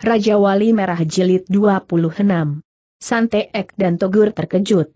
Raja Wali Merah Jilid 26. Ek dan Togur terkejut.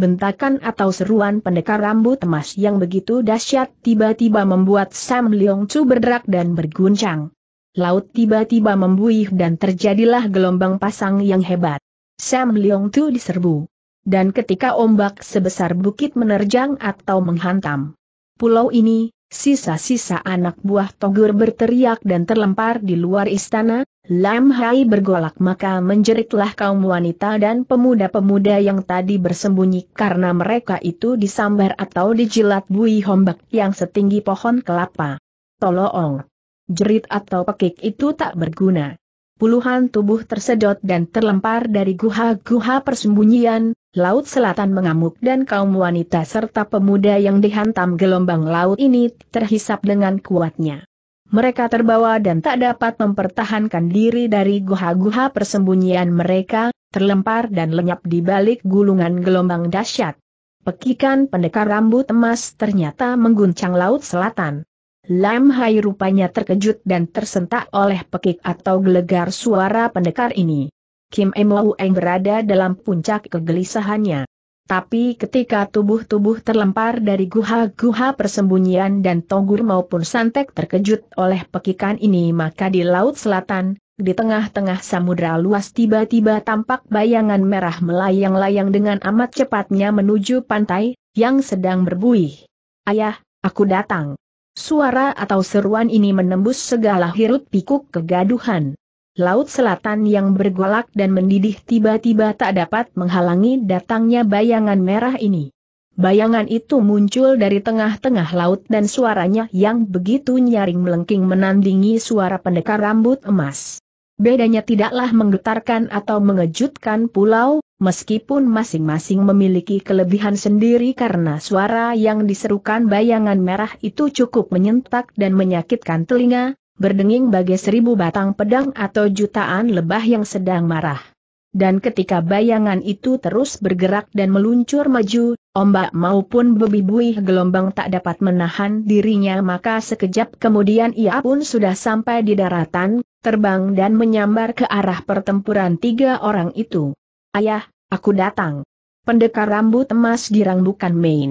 Bentakan atau seruan pendekar rambut emas yang begitu dahsyat tiba-tiba membuat Sam Leong Chu berderak dan berguncang. Laut tiba-tiba membuih dan terjadilah gelombang pasang yang hebat. Sam Leong Chu diserbu. Dan ketika ombak sebesar bukit menerjang atau menghantam pulau ini, Sisa-sisa anak buah Togur berteriak dan terlempar di luar istana, Lam Hai bergolak maka menjeritlah kaum wanita dan pemuda-pemuda yang tadi bersembunyi karena mereka itu disambar atau dijilat bui hombak yang setinggi pohon kelapa. Tolong! Jerit atau pekik itu tak berguna. Puluhan tubuh tersedot dan terlempar dari guha-guha persembunyian, Laut Selatan mengamuk dan kaum wanita serta pemuda yang dihantam gelombang laut ini terhisap dengan kuatnya. Mereka terbawa dan tak dapat mempertahankan diri dari guha-guha persembunyian mereka, terlempar dan lenyap di balik gulungan gelombang dahsyat. Pekikan pendekar rambut emas ternyata mengguncang Laut Selatan. Lam Hai rupanya terkejut dan tersentak oleh pekik atau gelegar suara pendekar ini. Kim Emou Eng berada dalam puncak kegelisahannya. Tapi ketika tubuh-tubuh terlempar dari guha-guha persembunyian dan Togur maupun Santek terkejut oleh pekikan ini maka di Laut Selatan, di tengah-tengah samudera luas tiba-tiba tampak bayangan merah melayang-layang dengan amat cepatnya menuju pantai, yang sedang berbuih. Ayah, aku datang. Suara atau seruan ini menembus segala hiruk pikuk kegaduhan. Laut Selatan yang bergolak dan mendidih tiba-tiba tak dapat menghalangi datangnya bayangan merah ini. Bayangan itu muncul dari tengah-tengah laut dan suaranya yang begitu nyaring melengking menandingi suara pendekar rambut emas. Bedanya tidaklah menggetarkan atau mengejutkan pulau, meskipun masing-masing memiliki kelebihan sendiri karena suara yang diserukan bayangan merah itu cukup menyentak dan menyakitkan telinga, berdenging bagai seribu batang pedang atau jutaan lebah yang sedang marah. Dan ketika bayangan itu terus bergerak dan meluncur maju, ombak maupun bebi-buih gelombang tak dapat menahan dirinya maka sekejap kemudian ia pun sudah sampai di daratan, terbang dan menyambar ke arah pertempuran tiga orang itu. Ayah, aku datang. Pendekar rambut emas girang bukan main.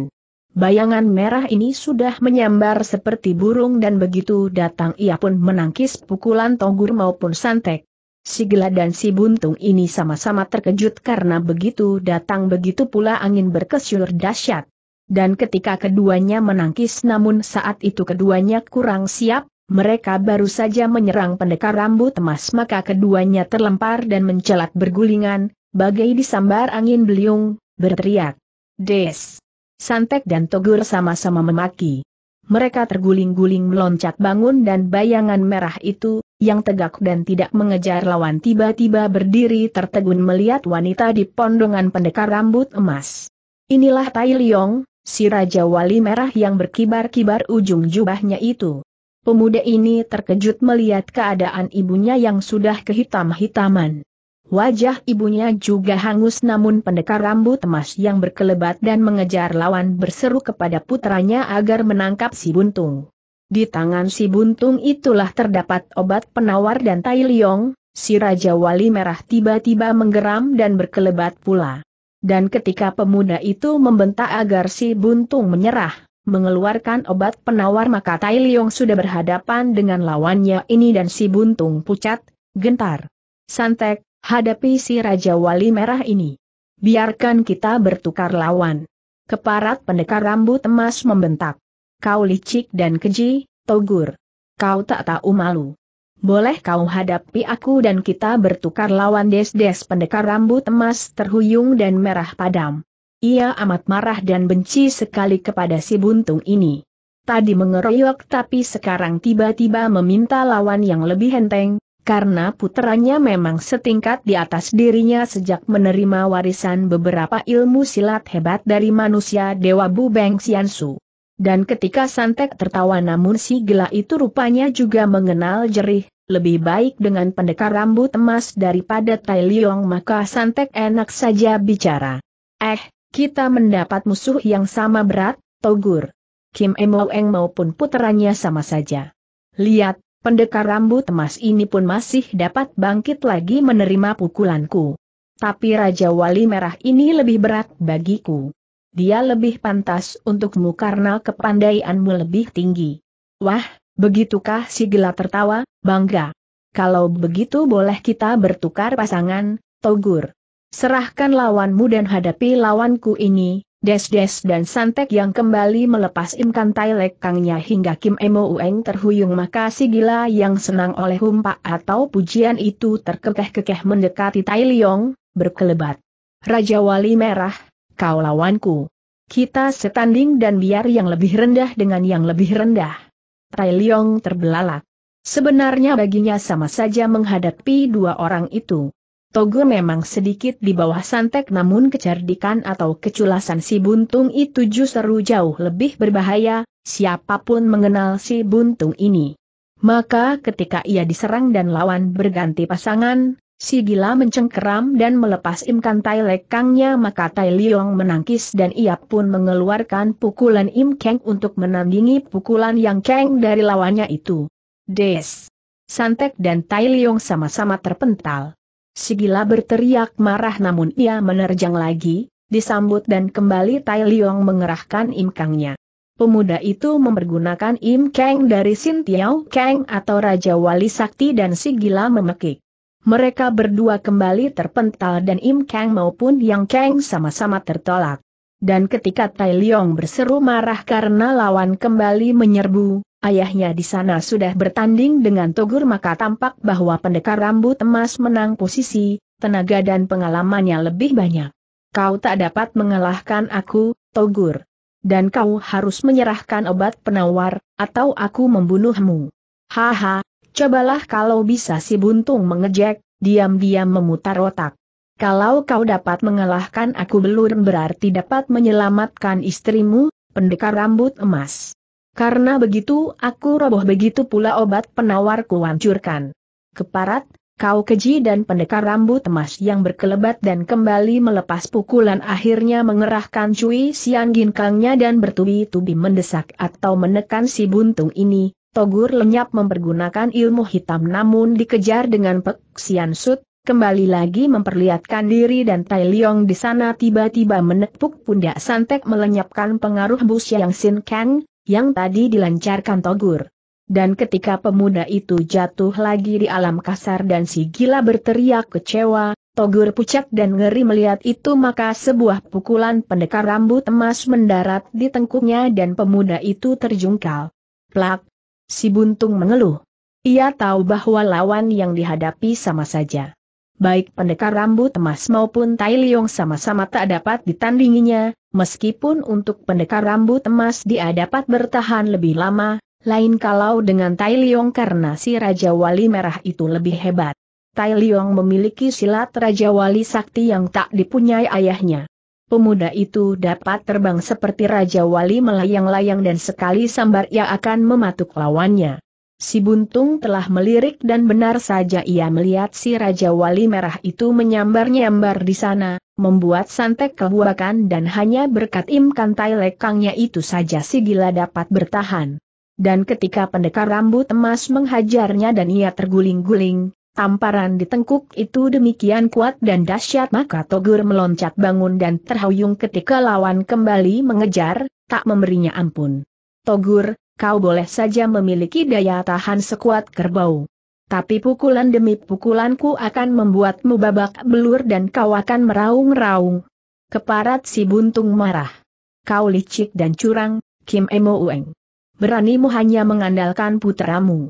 Bayangan merah ini sudah menyambar seperti burung dan begitu datang ia pun menangkis pukulan tonggur maupun santek. Si Gela dan si Buntung ini sama-sama terkejut karena begitu datang begitu pula angin berkesyur dahsyat. Dan ketika keduanya menangkis namun saat itu keduanya kurang siap, mereka baru saja menyerang pendekar rambut emas maka keduanya terlempar dan mencelat bergulingan, bagai disambar angin beliung, berteriak. Des! Santek dan Togur sama-sama memaki. Mereka terguling-guling meloncat bangun dan bayangan merah itu, yang tegak dan tidak mengejar lawan tiba-tiba berdiri tertegun melihat wanita di pondongan pendekar rambut emas. Inilah Tai Liong, si Raja Wali Merah yang berkibar-kibar ujung jubahnya itu. Pemuda ini terkejut melihat keadaan ibunya yang sudah kehitam-hitaman. Wajah ibunya juga hangus namun pendekar rambut emas yang berkelebat dan mengejar lawan berseru kepada putranya agar menangkap si buntung. Di tangan si buntung itulah terdapat obat penawar dan tai liong, si Raja Wali Merah tiba-tiba menggeram dan berkelebat pula. Dan ketika pemuda itu membentak agar si buntung menyerah, mengeluarkan obat penawar maka Tai Liong sudah berhadapan dengan lawannya ini dan si buntung pucat, gentar. Santek, Hadapi si Raja Wali Merah ini. Biarkan kita bertukar lawan. Keparat pendekar rambut emas membentak. Kau licik dan keji, Togur. Kau tak tahu malu. Boleh kau hadapi aku dan kita bertukar lawan des-des pendekar rambut emas terhuyung dan merah padam. Ia amat marah dan benci sekali kepada si buntung ini. Tadi mengeroyok tapi sekarang tiba-tiba meminta lawan yang lebih henteng karena putranya memang setingkat di atas dirinya sejak menerima warisan beberapa ilmu silat hebat dari manusia Dewa Bu Beng Xiansu. Dan ketika Santek tertawa namun si gila itu rupanya juga mengenal jerih, lebih baik dengan pendekar rambut emas daripada Tai Liong maka Santek enak saja bicara. Eh, kita mendapat musuh yang sama berat, Togur. Kim Emoeng maupun putranya sama saja. Lihat, pendekar rambut emas ini pun masih dapat bangkit lagi menerima pukulanku. Tapi Raja Wali Merah ini lebih berat bagiku. Dia lebih pantas untukmu karena kepandaianmu lebih tinggi. Wah, begitukah si gelar tertawa, bangga. Kalau begitu boleh kita bertukar pasangan, Togur. Serahkan lawanmu dan hadapi lawanku ini, Des-des dan Santek yang kembali melepas imkan tai lekangnya hingga Kim Emo Ueng terhuyung maka si gila yang senang oleh humpa atau pujian itu terkekeh-kekeh mendekati Tai Liong, berkelebat. Raja Wali Merah, kau lawanku. Kita setanding dan biar yang lebih rendah dengan yang lebih rendah. Tai Liong terbelalak. Sebenarnya baginya sama saja menghadapi dua orang itu. Togo memang sedikit di bawah Santek namun kecerdikan atau keculasan si Buntung itu justru jauh lebih berbahaya, siapapun mengenal si Buntung ini. Maka ketika ia diserang dan lawan berganti pasangan, si gila mencengkeram dan melepas imkan tai lekangnya maka Tai Liong menangkis dan ia pun mengeluarkan pukulan Im Keng untuk menandingi pukulan Yang Keng dari lawannya itu. Des! Santek dan Tai Liong sama-sama terpental. Sigila berteriak marah namun ia menerjang lagi, disambut dan kembali Tai Liong mengerahkan imkangnya. Pemuda itu mempergunakan Im Kang dari Sin Tiao Kang atau Raja Wali Sakti dan Sigila memekik. Mereka berdua kembali terpental dan Im Kang maupun Yang Kang sama-sama tertolak. Dan ketika Tai Liong berseru marah karena lawan kembali menyerbu, ayahnya di sana sudah bertanding dengan Togur maka tampak bahwa pendekar rambut emas menang posisi, tenaga dan pengalamannya lebih banyak. Kau tak dapat mengalahkan aku, Togur. Dan kau harus menyerahkan obat penawar, atau aku membunuhmu. Haha, cobalah kalau bisa si buntung mengejek, diam-diam memutar otak. Kalau kau dapat mengalahkan aku belum berarti dapat menyelamatkan istrimu, pendekar rambut emas. Karena begitu aku roboh begitu pula obat penawar hancurkan. Keparat, kau keji dan pendekar rambut emas yang berkelebat dan kembali melepas pukulan akhirnya mengerahkan cuy siang ginkangnya dan bertubi-tubi mendesak atau menekan si buntung ini. Togur lenyap mempergunakan ilmu hitam namun dikejar dengan peksian sud. kembali lagi memperlihatkan diri dan Tai Leong di sana tiba-tiba menepuk pundak Santek melenyapkan pengaruh bus yang Sin Kang, yang tadi dilancarkan Togur. Dan ketika pemuda itu jatuh lagi di alam kasar dan si gila berteriak kecewa, Togur pucat dan ngeri melihat itu maka sebuah pukulan pendekar rambut emas mendarat di tengkuknya dan pemuda itu terjungkal. Plak! Si buntung mengeluh. Ia tahu bahwa lawan yang dihadapi sama saja. Baik pendekar rambut emas maupun Tai Liong sama-sama tak dapat ditandinginya, meskipun untuk pendekar rambut emas dia dapat bertahan lebih lama, lain kalau dengan Tai Liong karena si Raja Wali Merah itu lebih hebat. Tai Liong memiliki silat Raja Wali Sakti yang tak dipunyai ayahnya. Pemuda itu dapat terbang seperti Raja Wali melayang-layang dan sekali sambar ia akan mematuk lawannya. Si Buntung telah melirik dan benar saja ia melihat si Raja Wali Merah itu menyambar-nyambar di sana, membuat santek kebuakan dan hanya berkat imkan tai lekangnya itu saja si gila dapat bertahan. Dan ketika pendekar rambut emas menghajarnya dan ia terguling-guling, tamparan di tengkuk itu demikian kuat dan dahsyat maka Togur meloncat bangun dan terhuyung ketika lawan kembali mengejar, tak memberinya ampun. Togur, kau boleh saja memiliki daya tahan sekuat kerbau. Tapi pukulan demi pukulanku akan membuatmu babak belur dan kau akan meraung-raung. Keparat si buntung marah. Kau licik dan curang, Kim Emo Ueng. Beranimu hanya mengandalkan putramu.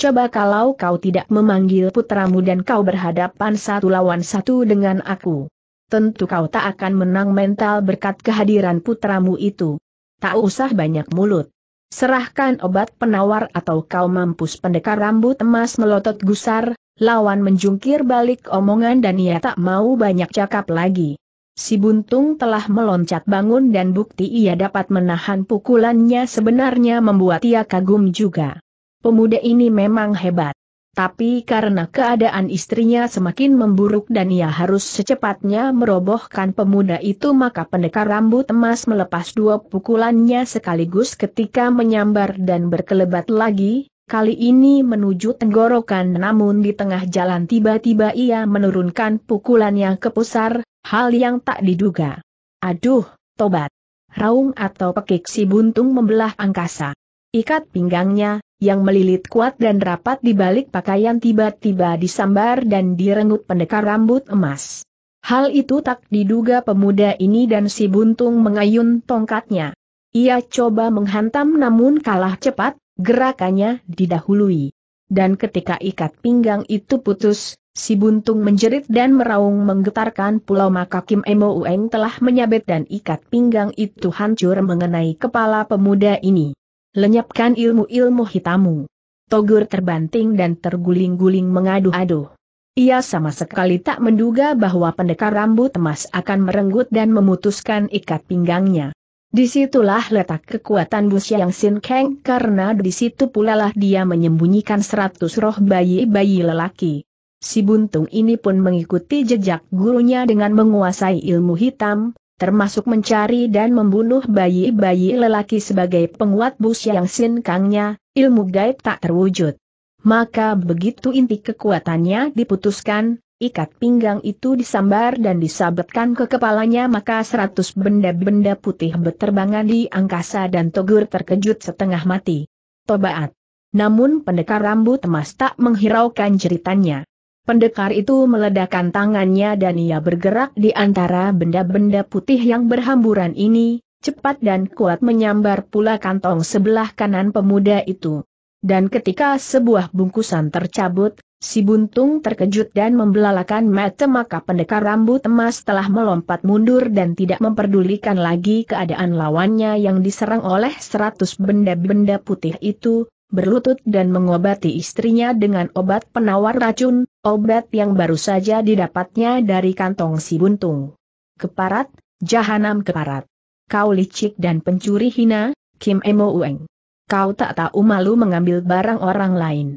Coba kalau kau tidak memanggil putramu dan kau berhadapan satu lawan satu dengan aku. Tentu kau tak akan menang mental berkat kehadiran putramu itu. Tak usah banyak mulut. Serahkan obat penawar atau kau mampus pendekar rambut emas melotot gusar, lawan menjungkir balik omongan dan ia tak mau banyak cakap lagi. Si buntung telah meloncat bangun dan bukti ia dapat menahan pukulannya sebenarnya membuat ia kagum juga. Pemuda ini memang hebat. Tapi karena keadaan istrinya semakin memburuk dan ia harus secepatnya merobohkan pemuda itu maka pendekar rambut emas melepas dua pukulannya sekaligus ketika menyambar dan berkelebat lagi, kali ini menuju tenggorokan namun di tengah jalan tiba-tiba ia menurunkan pukulannya ke pusar, hal yang tak diduga. Aduh, tobat! Raung atau pekik si buntung membelah angkasa. Ikat pinggangnya, yang melilit kuat dan rapat di balik pakaian tiba-tiba disambar dan direnggut pendekar rambut emas. Hal itu tak diduga pemuda ini dan si buntung mengayun tongkatnya. Ia coba menghantam namun kalah cepat, gerakannya didahului. Dan ketika ikat pinggang itu putus, si buntung menjerit dan meraung menggetarkan pulau maka Kim Emo Ueng telah menyabet dan ikat pinggang itu hancur mengenai kepala pemuda ini. Lenyapkan ilmu-ilmu hitammu. Togur terbanting dan terguling-guling mengadu aduh Ia sama sekali tak menduga bahwa pendekar rambut emas akan merenggut dan memutuskan ikat pinggangnya. Disitulah letak kekuatan Bu Xiang Sin Kang karena di situ lah dia menyembunyikan seratus roh bayi-bayi lelaki. Si buntung ini pun mengikuti jejak gurunya dengan menguasai ilmu hitam, termasuk mencari dan membunuh bayi-bayi lelaki sebagai penguat bus yang sinkangnya, ilmu gaib tak terwujud. Maka begitu inti kekuatannya diputuskan, ikat pinggang itu disambar dan disabetkan ke kepalanya maka seratus benda-benda putih berterbangan di angkasa dan Togur terkejut setengah mati. Tobaat. Namun pendekar rambut emas tak menghiraukan ceritanya. Pendekar itu meledakkan tangannya dan ia bergerak di antara benda-benda putih yang berhamburan ini, cepat dan kuat menyambar pula kantong sebelah kanan pemuda itu. Dan ketika sebuah bungkusan tercabut, si buntung terkejut dan membelalakan mata maka pendekar rambut emas telah melompat mundur dan tidak memperdulikan lagi keadaan lawannya yang diserang oleh seratus benda-benda putih itu, berlutut dan mengobati istrinya dengan obat penawar racun, Obat yang baru saja didapatnya dari kantong si buntung. Keparat, jahanam keparat. Kau licik dan pencuri hina, Kim Emo Ueng. Kau tak tahu malu mengambil barang orang lain.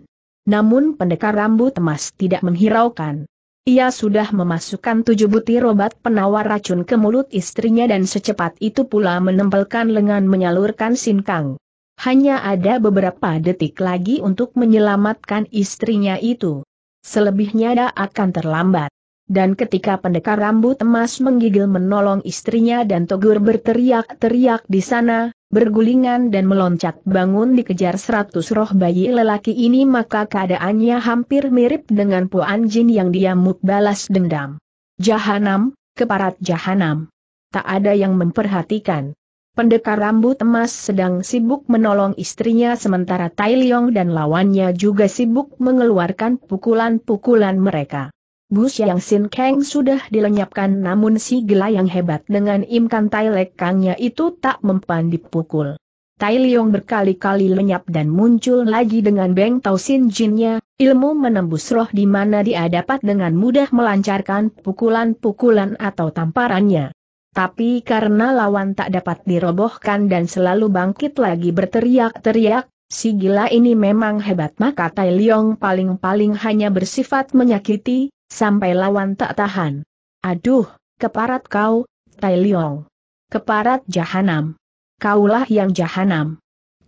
Namun pendekar rambut emas tidak menghiraukan. Ia sudah memasukkan tujuh butir obat penawar racun ke mulut istrinya dan secepat itu pula menempelkan lengan menyalurkan sinkang. Hanya ada beberapa detik lagi untuk menyelamatkan istrinya itu. Selebihnya dia akan terlambat. Dan ketika pendekar rambut emas menggigil menolong istrinya dan Togur berteriak-teriak di sana, bergulingan dan meloncat bangun dikejar seratus roh bayi lelaki ini maka keadaannya hampir mirip dengan Puan Jin yang diamuk balas dendam. Jahanam, keparat jahanam. Tak ada yang memperhatikan. Pendekar rambut emas sedang sibuk menolong istrinya sementara Tai Leong dan lawannya juga sibuk mengeluarkan pukulan-pukulan mereka. Bus yang Sin Kang sudah dilenyapkan namun si gila yang hebat dengan imkan Tai kangnya itu tak mempan dipukul. Tai Leong berkali-kali lenyap dan muncul lagi dengan Beng Tau Sin Jinnya, ilmu menembus roh di mana dia dapat dengan mudah melancarkan pukulan-pukulan atau tamparannya. Tapi karena lawan tak dapat dirobohkan dan selalu bangkit lagi berteriak-teriak, si gila ini memang hebat maka Tai Leong paling-paling hanya bersifat menyakiti, sampai lawan tak tahan. Aduh, keparat kau, Tai Leong. Keparat jahanam. Kaulah yang jahanam.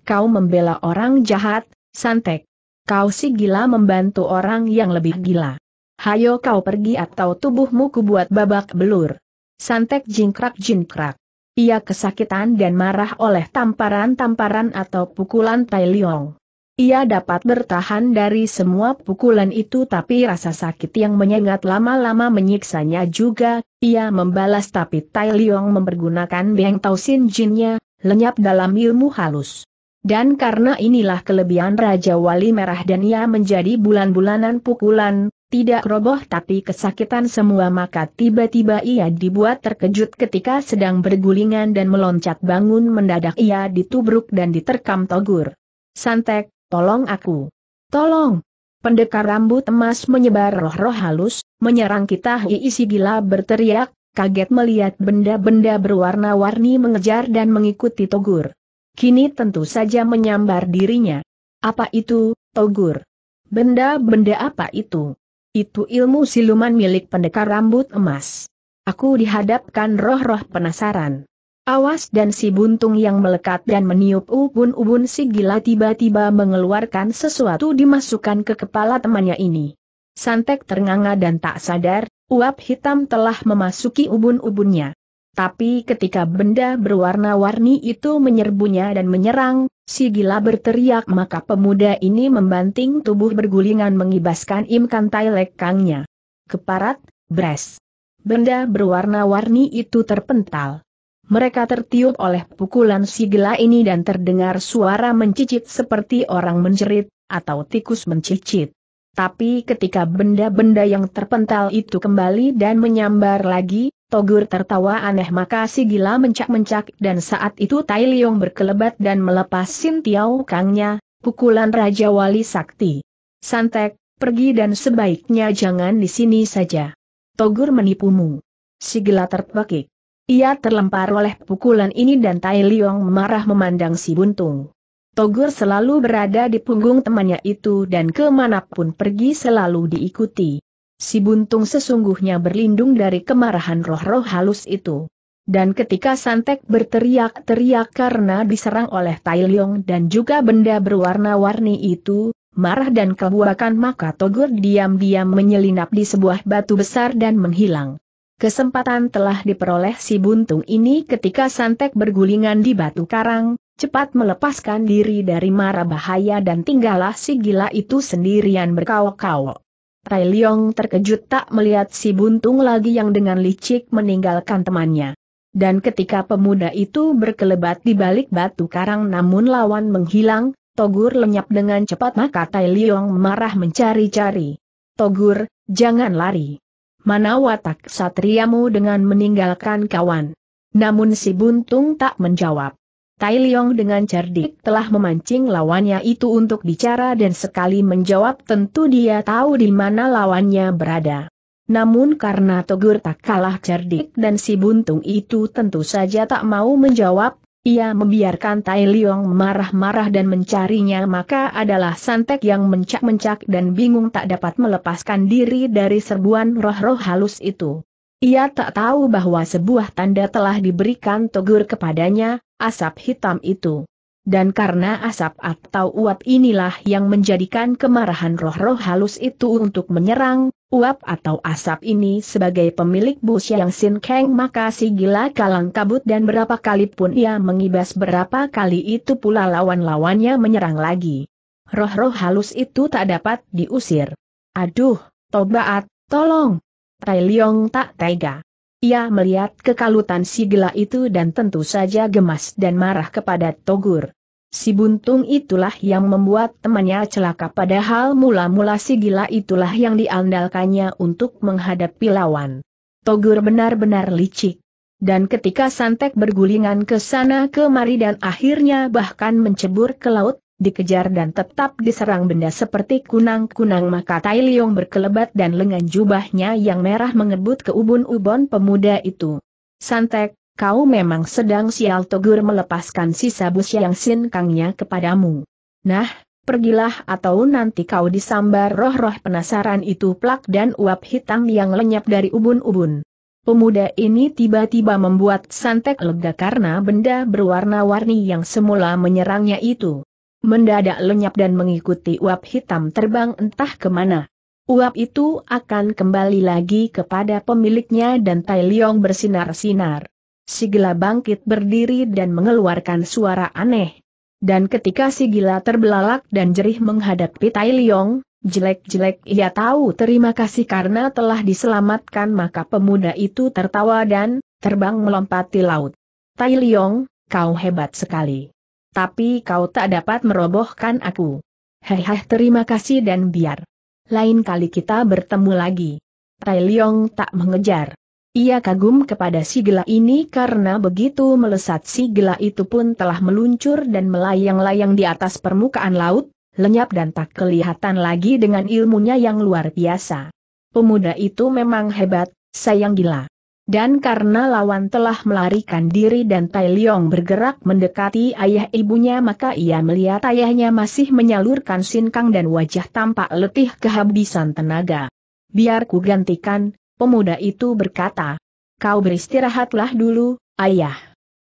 Kau membela orang jahat, santek. Kau si gila membantu orang yang lebih gila. Hayo kau pergi atau tubuhmu kubuat babak belur. Santek jingkrak-jingkrak. Ia kesakitan dan marah oleh tamparan-tamparan atau pukulan Tai Liong. Ia dapat bertahan dari semua pukulan itu tapi rasa sakit yang menyengat lama-lama menyiksanya juga, ia membalas tapi Tai Liong mempergunakan Beng Tau Sin Jinnya, lenyap dalam ilmu halus. Dan karena inilah kelebihan Raja Wali Merah dan ia menjadi bulan-bulanan pukulan, tidak roboh tapi kesakitan semua maka tiba-tiba ia dibuat terkejut ketika sedang bergulingan dan meloncat bangun mendadak ia ditubruk dan diterkam togur. Santek, tolong aku. Tolong. Pendekar rambut emas menyebar roh-roh halus, menyerang kita Hii si gila berteriak, kaget melihat benda-benda berwarna-warni mengejar dan mengikuti Togur. Kini tentu saja menyambar dirinya. Apa itu, Togur? Benda-benda apa itu? Itu ilmu siluman milik pendekar rambut emas. Aku dihadapkan roh-roh penasaran. Awas dan si buntung yang melekat dan meniup ubun-ubun si gila tiba-tiba mengeluarkan sesuatu dimasukkan ke kepala temannya ini. Santek ternganga dan tak sadar, uap hitam telah memasuki ubun-ubunnya. Tapi ketika benda berwarna-warni itu menyerbunya dan menyerang, Si gila berteriak maka pemuda ini membanting tubuh bergulingan mengibaskan imkan tai lekangnya. Keparat, bres. Benda berwarna-warni itu terpental. Mereka tertiup oleh pukulan si gila ini dan terdengar suara mencicit seperti orang menjerit, atau tikus mencicit. Tapi ketika benda-benda yang terpental itu kembali dan menyambar lagi, Togur tertawa aneh maka si gila mencak-mencak dan saat itu Tai Liong berkelebat dan melepas Sin Tiao Kangnya, pukulan Raja Wali Sakti. Santek, pergi dan sebaiknya jangan di sini saja. Togur menipumu. Si gila terpekik. Ia terlempar oleh pukulan ini dan Tai Liong marah memandang si buntung. Togur selalu berada di punggung temannya itu dan kemanapun pergi selalu diikuti. Si buntung sesungguhnya berlindung dari kemarahan roh-roh halus itu. Dan ketika Santek berteriak-teriak karena diserang oleh Tai Leong dan juga benda berwarna-warni itu, marah dan kebuakan maka Togur diam-diam menyelinap di sebuah batu besar dan menghilang. Kesempatan telah diperoleh si buntung ini ketika Santek bergulingan di batu karang, cepat melepaskan diri dari marah bahaya dan tinggallah si gila itu sendirian berkawak-kawak. Tai Leong terkejut tak melihat si buntung lagi yang dengan licik meninggalkan temannya. Dan ketika pemuda itu berkelebat di balik batu karang namun lawan menghilang, Togur lenyap dengan cepat maka Tai Leong marah mencari-cari. Togur, jangan lari. Mana watak satriamu dengan meninggalkan kawan? Namun si buntung tak menjawab. Tai Liong dengan cerdik telah memancing lawannya itu untuk bicara dan sekali menjawab tentu dia tahu di mana lawannya berada. Namun karena Togur tak kalah cerdik dan si buntung itu tentu saja tak mau menjawab, ia membiarkan Tai Liong marah-marah dan mencarinya maka adalah Santek yang mencak-mencak dan bingung tak dapat melepaskan diri dari serbuan roh-roh halus itu. Ia tak tahu bahwa sebuah tanda telah diberikan tegur kepadanya, asap hitam itu. Dan karena asap atau uap inilah yang menjadikan kemarahan roh-roh halus itu untuk menyerang, uap atau asap ini sebagai pemilik bus yang Sin Kang maka si gila kalang kabut dan berapa kali pun ia mengibas berapa kali itu pula lawan-lawannya menyerang lagi. Roh-roh halus itu tak dapat diusir. Aduh, Tobaat, tolong, Tai Leong tak tega. Ia melihat kekalutan si gila itu dan tentu saja gemas dan marah kepada Togur. Si buntung itulah yang membuat temannya celaka padahal mula-mula si gila itulah yang diandalkannya untuk menghadapi lawan. Togur benar-benar licik. Dan ketika Santek bergulingan ke sana kemari dan akhirnya bahkan mencebur ke laut, dikejar dan tetap diserang benda seperti kunang-kunang maka Tai Liong berkelebat dan lengan jubahnya yang merah mengebut ke ubun-ubun pemuda itu. Santek, kau memang sedang sial Togur melepaskan sisa bus yang sinkangnya kepadamu. Nah, pergilah atau nanti kau disambar roh-roh penasaran itu plak dan uap hitam yang lenyap dari ubun-ubun. Pemuda ini tiba-tiba membuat Santek lega karena benda berwarna-warni yang semula menyerangnya itu mendadak lenyap dan mengikuti uap hitam terbang entah kemana. Uap itu akan kembali lagi kepada pemiliknya dan Tai Leong bersinar-sinar. Sigila bangkit berdiri dan mengeluarkan suara aneh. Dan ketika Sigila terbelalak dan jerih menghadapi Tai Leong, jelek-jelek ia tahu terima kasih karena telah diselamatkan maka pemuda itu tertawa dan terbang melompati laut. Tai Leong, kau hebat sekali tapi kau tak dapat merobohkan aku. Hehe terima kasih dan biar. Lain kali kita bertemu lagi. Tai Leong tak mengejar. Ia kagum kepada si gila ini karena begitu melesat si gila itu pun telah meluncur dan melayang-layang di atas permukaan laut, lenyap dan tak kelihatan lagi dengan ilmunya yang luar biasa. Pemuda itu memang hebat, sayang gila. Dan karena lawan telah melarikan diri dan Tai Leong bergerak mendekati ayah ibunya maka ia melihat ayahnya masih menyalurkan sinkang dan wajah tampak letih kehabisan tenaga. Biar ku gantikan, pemuda itu berkata. Kau beristirahatlah dulu, ayah.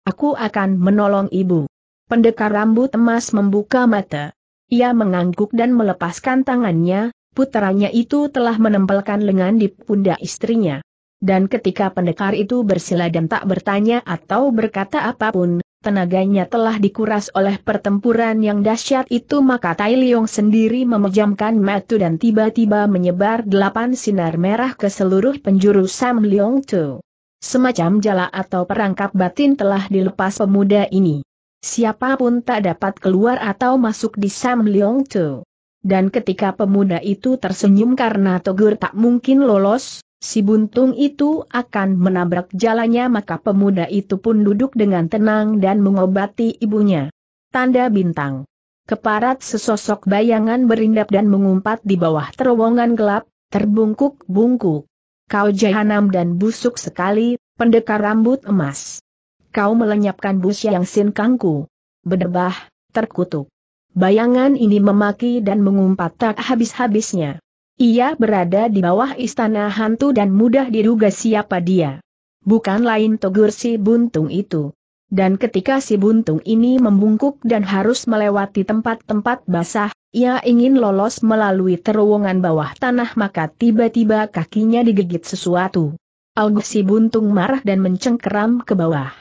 Aku akan menolong ibu. Pendekar rambut emas membuka mata. Ia mengangguk dan melepaskan tangannya, putranya itu telah menempelkan lengan di pundak istrinya. Dan ketika pendekar itu bersila dan tak bertanya atau berkata apapun, tenaganya telah dikuras oleh pertempuran yang dahsyat itu maka Tai Leong sendiri memejamkan matu dan tiba-tiba menyebar delapan sinar merah ke seluruh penjuru Sam Leong Tu. Semacam jala atau perangkap batin telah dilepas pemuda ini. Siapapun tak dapat keluar atau masuk di Sam Leong Tu. Dan ketika pemuda itu tersenyum karena Togur tak mungkin lolos, si buntung itu akan menabrak jalannya maka pemuda itu pun duduk dengan tenang dan mengobati ibunya. Tanda bintang. Keparat sesosok bayangan berindap dan mengumpat di bawah terowongan gelap, terbungkuk-bungkuk. Kau jahanam dan busuk sekali, pendekar rambut emas. Kau melenyapkan bus yang sinkangku. Berdebah, terkutuk. Bayangan ini memaki dan mengumpat tak habis-habisnya. Ia berada di bawah istana hantu dan mudah diduga siapa dia. Bukan lain Togur si buntung itu. Dan ketika si buntung ini membungkuk dan harus melewati tempat-tempat basah, ia ingin lolos melalui terowongan bawah tanah maka tiba-tiba kakinya digigit sesuatu. Algu si buntung marah dan mencengkeram ke bawah.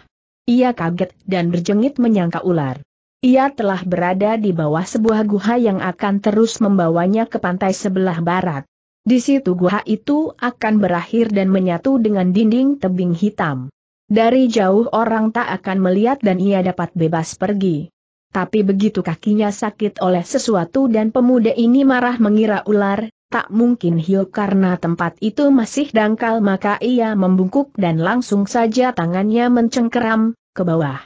Ia kaget dan berjengit menyangka ular. Ia telah berada di bawah sebuah guha yang akan terus membawanya ke pantai sebelah barat. Di situ guha itu akan berakhir dan menyatu dengan dinding tebing hitam. Dari jauh orang tak akan melihat dan ia dapat bebas pergi. Tapi begitu kakinya sakit oleh sesuatu dan pemuda ini marah mengira ular, tak mungkin hiu karena tempat itu masih dangkal maka ia membungkuk dan langsung saja tangannya mencengkeram, ke bawah.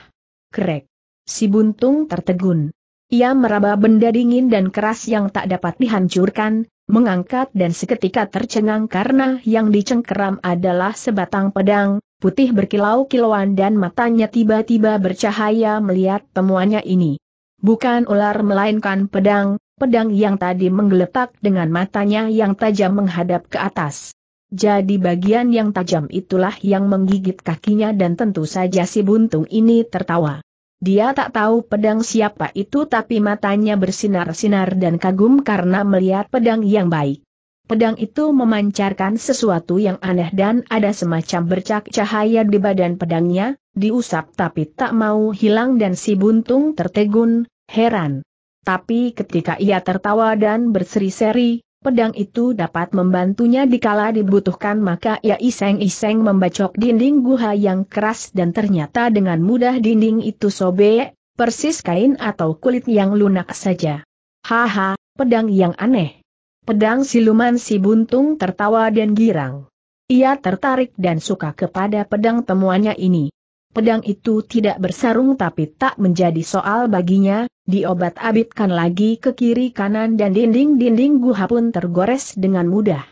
Krek. Si buntung tertegun. Ia meraba benda dingin dan keras yang tak dapat dihancurkan, mengangkat dan seketika tercengang karena yang dicengkeram adalah sebatang pedang, putih berkilau-kilauan dan matanya tiba-tiba bercahaya melihat temuannya ini. Bukan ular melainkan pedang, pedang yang tadi menggeletak dengan matanya yang tajam menghadap ke atas. Jadi bagian yang tajam itulah yang menggigit kakinya dan tentu saja si buntung ini tertawa. Dia tak tahu pedang siapa itu tapi matanya bersinar-sinar dan kagum karena melihat pedang yang baik. Pedang itu memancarkan sesuatu yang aneh dan ada semacam bercak cahaya di badan pedangnya, diusap tapi tak mau hilang dan si buntung tertegun, heran. Tapi ketika ia tertawa dan berseri-seri, Pedang itu dapat membantunya dikala dibutuhkan maka ia iseng-iseng membacok dinding guha yang keras dan ternyata dengan mudah dinding itu sobek, persis kain atau kulit yang lunak saja. Haha, pedang yang aneh. Pedang siluman si buntung tertawa dan girang. Ia tertarik dan suka kepada pedang temuannya ini. Pedang itu tidak bersarung tapi tak menjadi soal baginya, diobat-abitkan lagi ke kiri kanan dan dinding-dinding guha pun tergores dengan mudah.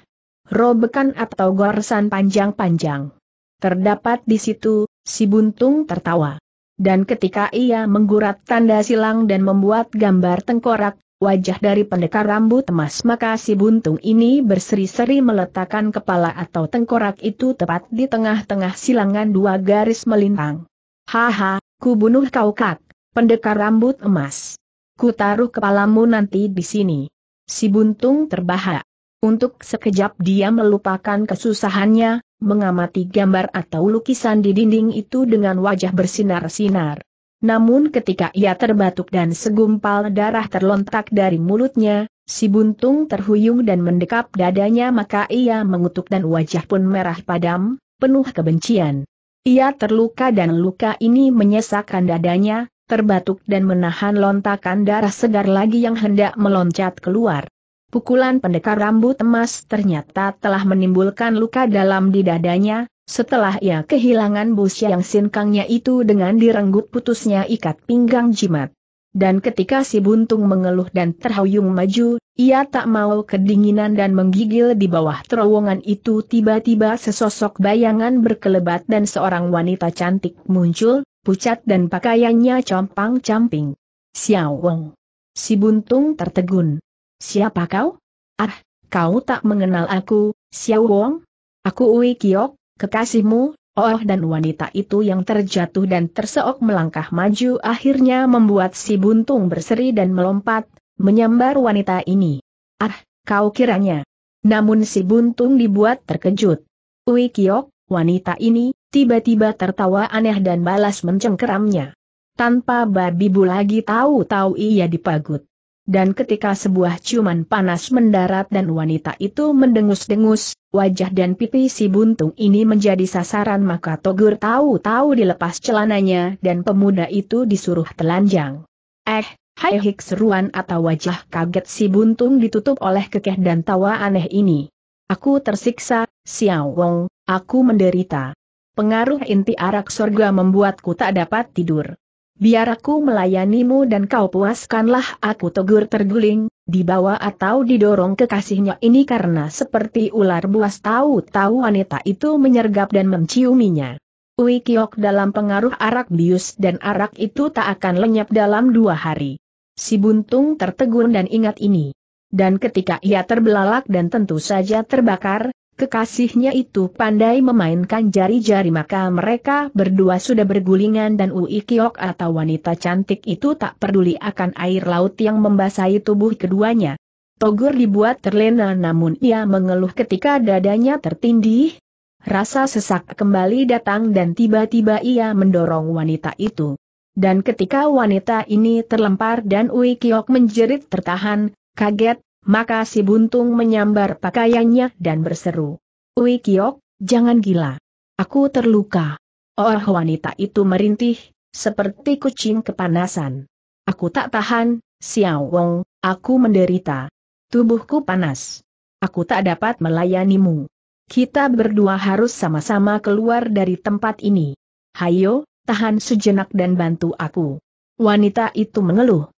Robekan atau goresan panjang-panjang. Terdapat di situ, si buntung tertawa. Dan ketika ia menggurat tanda silang dan membuat gambar tengkorak, wajah dari pendekar rambut emas maka si buntung ini berseri-seri meletakkan kepala atau tengkorak itu tepat di tengah-tengah silangan dua garis melintang. Haha, ku bunuh kau kak, Pendekar rambut emas. Ku taruh kepalamu nanti di sini. Si buntung terbahak. Untuk sekejap dia melupakan kesusahannya, mengamati gambar atau lukisan di dinding itu dengan wajah bersinar-sinar. Namun ketika ia terbatuk dan segumpal darah terlontak dari mulutnya, Si buntung terhuyung dan mendekap dadanya maka ia mengutuk dan wajah pun merah padam, penuh kebencian. Ia terluka dan luka ini menyesakkan dadanya, terbatuk dan menahan lontakan darah segar lagi yang hendak meloncat keluar. Pukulan pendekar rambut emas ternyata telah menimbulkan luka dalam di dadanya, setelah ia kehilangan bus yang sinkangnya itu dengan direnggut putusnya ikat pinggang jimat. Dan ketika si buntung mengeluh dan terhuyung maju, ia tak mau kedinginan dan menggigil di bawah terowongan itu tiba-tiba sesosok bayangan berkelebat dan seorang wanita cantik muncul, pucat dan pakaiannya compang-camping. Xiao Weng. Si buntung tertegun. Siapa kau? Ah, kau tak mengenal aku, Xiao Aku Ui Kiok, kekasihmu, Oh dan wanita itu yang terjatuh dan terseok melangkah maju akhirnya membuat si buntung berseri dan melompat, menyambar wanita ini. Ah, kau kiranya. Namun si buntung dibuat terkejut. Ui Kiok, wanita ini, tiba-tiba tertawa aneh dan balas mencengkeramnya. Tanpa babi bu lagi tahu-tahu ia dipagut. Dan ketika sebuah ciuman panas mendarat dan wanita itu mendengus-dengus, wajah dan pipi si buntung ini menjadi sasaran maka Togur tahu-tahu dilepas celananya dan pemuda itu disuruh telanjang. Eh, hai hik seruan atau wajah kaget si buntung ditutup oleh kekeh dan tawa aneh ini. Aku tersiksa, Xiao Wong, aku menderita pengaruh inti arak sorga membuatku tak dapat tidur. Biar aku melayanimu dan kau puaskanlah aku tegur terguling, dibawa atau didorong kekasihnya ini karena seperti ular buas tahu-tahu wanita itu menyergap dan menciuminya. Kiok dalam pengaruh arak bius dan arak itu tak akan lenyap dalam dua hari. Si buntung tertegun dan ingat ini. Dan ketika ia terbelalak dan tentu saja terbakar, Kekasihnya itu pandai memainkan jari-jari maka mereka berdua sudah bergulingan dan Ui Kiok atau wanita cantik itu tak peduli akan air laut yang membasahi tubuh keduanya. Togur dibuat terlena namun ia mengeluh ketika dadanya tertindih. Rasa sesak kembali datang dan tiba-tiba ia mendorong wanita itu. Dan ketika wanita ini terlempar dan Ui Kiok menjerit tertahan, kaget, maka si buntung menyambar pakaiannya dan berseru. Ui Kiok, jangan gila. Aku terluka. Oh wanita itu merintih, seperti kucing kepanasan. Aku tak tahan, Xiao Wong, aku menderita. Tubuhku panas. Aku tak dapat melayanimu. Kita berdua harus sama-sama keluar dari tempat ini. Hayo, tahan sejenak dan bantu aku. Wanita itu mengeluh.